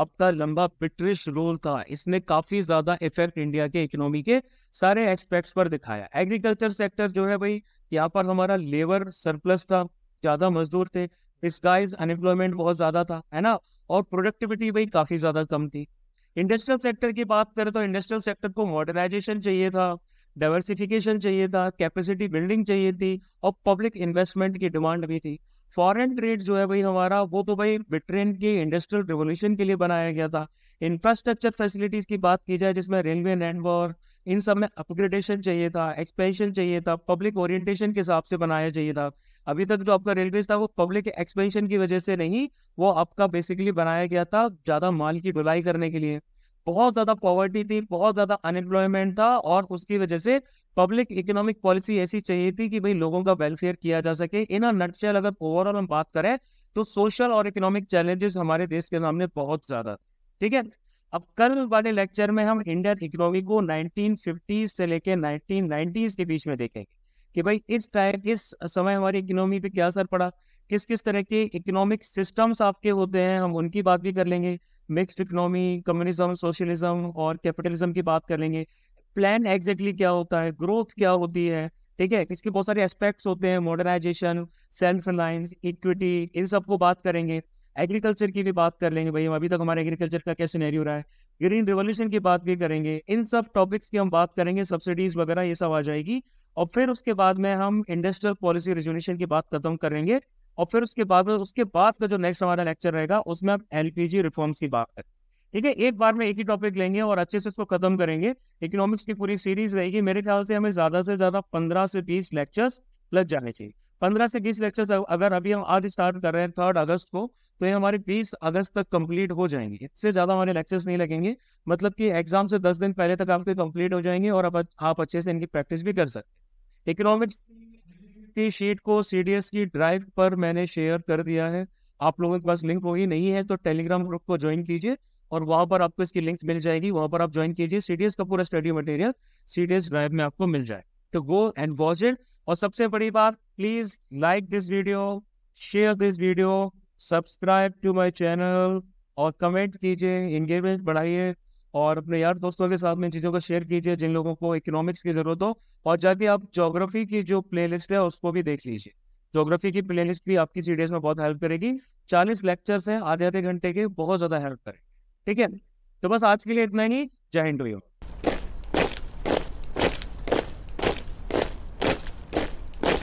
आपका लंबा ब्रिटिश रूल था इसने काफी ज्यादा इफेक्ट इंडिया के इकोनॉमी के सारे एक्सपेक्ट्स पर दिखाया एग्रीकल्चर सेक्टर जो है भाई यहाँ पर हमारा लेबर सरप्लस था ज़्यादा मजदूर थे इस गाइज अनएम्प्लॉयमेंट बहुत ज़्यादा था है ना और प्रोडक्टिविटी भी काफ़ी ज़्यादा कम थी इंडस्ट्रियल सेक्टर की बात करें तो इंडस्ट्रियल सेक्टर को मॉडर्नाइजेशन चाहिए था डाइवर्सिफिकेशन चाहिए था कैपेसिटी बिल्डिंग चाहिए थी और पब्लिक इन्वेस्टमेंट की डिमांड भी थी फॉरेन ट्रेड जो है भाई हमारा वो तो भाई ब्रिटेन के इंडस्ट्रियल रिवोल्यूशन के लिए बनाया गया था इंफ्रास्ट्रक्चर फैसिलिटीज़ की बात की जाए जिसमें रेलवे नेटवर्क इन सब में अपग्रेडेशन चाहिए था एक्सपेंशन चाहिए था पब्लिक ओरिएंटेशन के हिसाब से बनाया चाहिए था अभी तक जो आपका रेलवे था वो पब्लिक एक्सपेंशन की वजह से नहीं वो आपका बेसिकली बनाया गया था ज़्यादा माल की ढुलाई करने के लिए बहुत ज़्यादा पॉवर्टी थी बहुत ज़्यादा अनएम्प्लॉयमेंट था और उसकी वजह से पब्लिक इकोनॉमिक पॉलिसी ऐसी चाहिए थी कि भाई लोगों का वेलफेयर किया जा सके इन नटचल अगर ओवरऑल हम बात करें तो सोशल और इकोनॉमिक चैलेंजेस हमारे देश के सामने बहुत ज़्यादा ठीक है अब कल वाले लेक्चर में हम इंडियन इकोनॉमी को 1950 से लेकर 1990s के बीच में देखेंगे कि भाई इस टाइम इस समय हमारी इकोनॉमी पे क्या असर पड़ा किस किस तरह के इकोनॉमिक सिस्टम्स आपके होते हैं हम उनकी बात भी कर लेंगे मिक्स्ड इकोनॉमी कम्युनिज्म सोशलिज्म और कैपिटलिज्म की बात कर लेंगे प्लान एग्जैक्टली क्या होता है ग्रोथ क्या होती है ठीक है इसके बहुत सारे एस्पेक्ट्स होते हैं मॉडर्नाइजेशन सेल्फ रिलायंस इक्विटी इन सब को बात करेंगे एग्रीकल्चर की भी बात कर लेंगे भाई हम अभी तक हमारे एग्रीकल्चर का क्या सिनेरियो रहा है ग्रीन रिवोल्यूशन की बात भी करेंगे इन सब टॉपिक्स की हम बात करेंगे सब्सिडीज वगैरह ये सब आ जाएगी और फिर उसके बाद में हम इंडस्ट्रियल पॉलिसी रेजोल्यूशन की बात खत्म करेंगे और फिर उसके बाद उसके बाद का जो नेक्स्ट हमारा लेक्चर रहेगा उसमें हम एलपीजी रिफॉर्म्स की बात करें ठीक है एक बार में एक ही टॉपिक लेंगे और अच्छे से उसको खत्म करेंगे इकोनॉमिक्स की पूरी सीरीज रहेगी मेरे ख्याल से हमें ज्यादा से ज्यादा पंद्रह से बीस लेक्चर्स लग जाने चाहिए पंद्रह से बीस लेक्चर्स अगर अभी हम आज स्टार्ट कर रहे हैं थर्ड अगस्त को तो ये हमारे बीस अगस्त तक कंप्लीट हो जाएंगे इससे ज़्यादा हमारे लेक्चर्स नहीं लगेंगे मतलब कि एग्जाम से दस दिन पहले तक आपके कंप्लीट हो जाएंगे और आप, आप अच्छे से इनकी प्रैक्टिस भी कर सकते इकोनॉमिक्स की शीट को सी की ड्राइव पर मैंने शेयर कर दिया है आप लोगों के पास लिंक होगी नहीं है तो टेलीग्राम ग्रुप को ज्वाइन कीजिए और वहाँ पर आपको इसकी लिंक मिल जाएगी वहाँ पर आप ज्वाइन कीजिए सी का पूरा स्टडी मटेरियल सी ड्राइव में आपको मिल जाए तो गो एंड वॉज इट और सबसे बड़ी बात please like this video share this video subscribe to my channel और कमेंट कीजिए इंगेजमेंट बढ़ाइए और अपने यार दोस्तों के साथ में चीज़ों को शेयर कीजिए जिन लोगों को इकोनॉमिक्स की ज़रूरत हो और जाके आप जोग्राफी की जो प्लेलिस्ट है उसको भी देख लीजिए जोग्राफी की प्लेलिस्ट भी आपकी सीरीज में बहुत हेल्प करेगी चालीस लेक्चर्स हैं आधे आधे घंटे के बहुत ज़्यादा हेल्प करें ठीक है तो बस आज के लिए इतना ही जय हिंद यू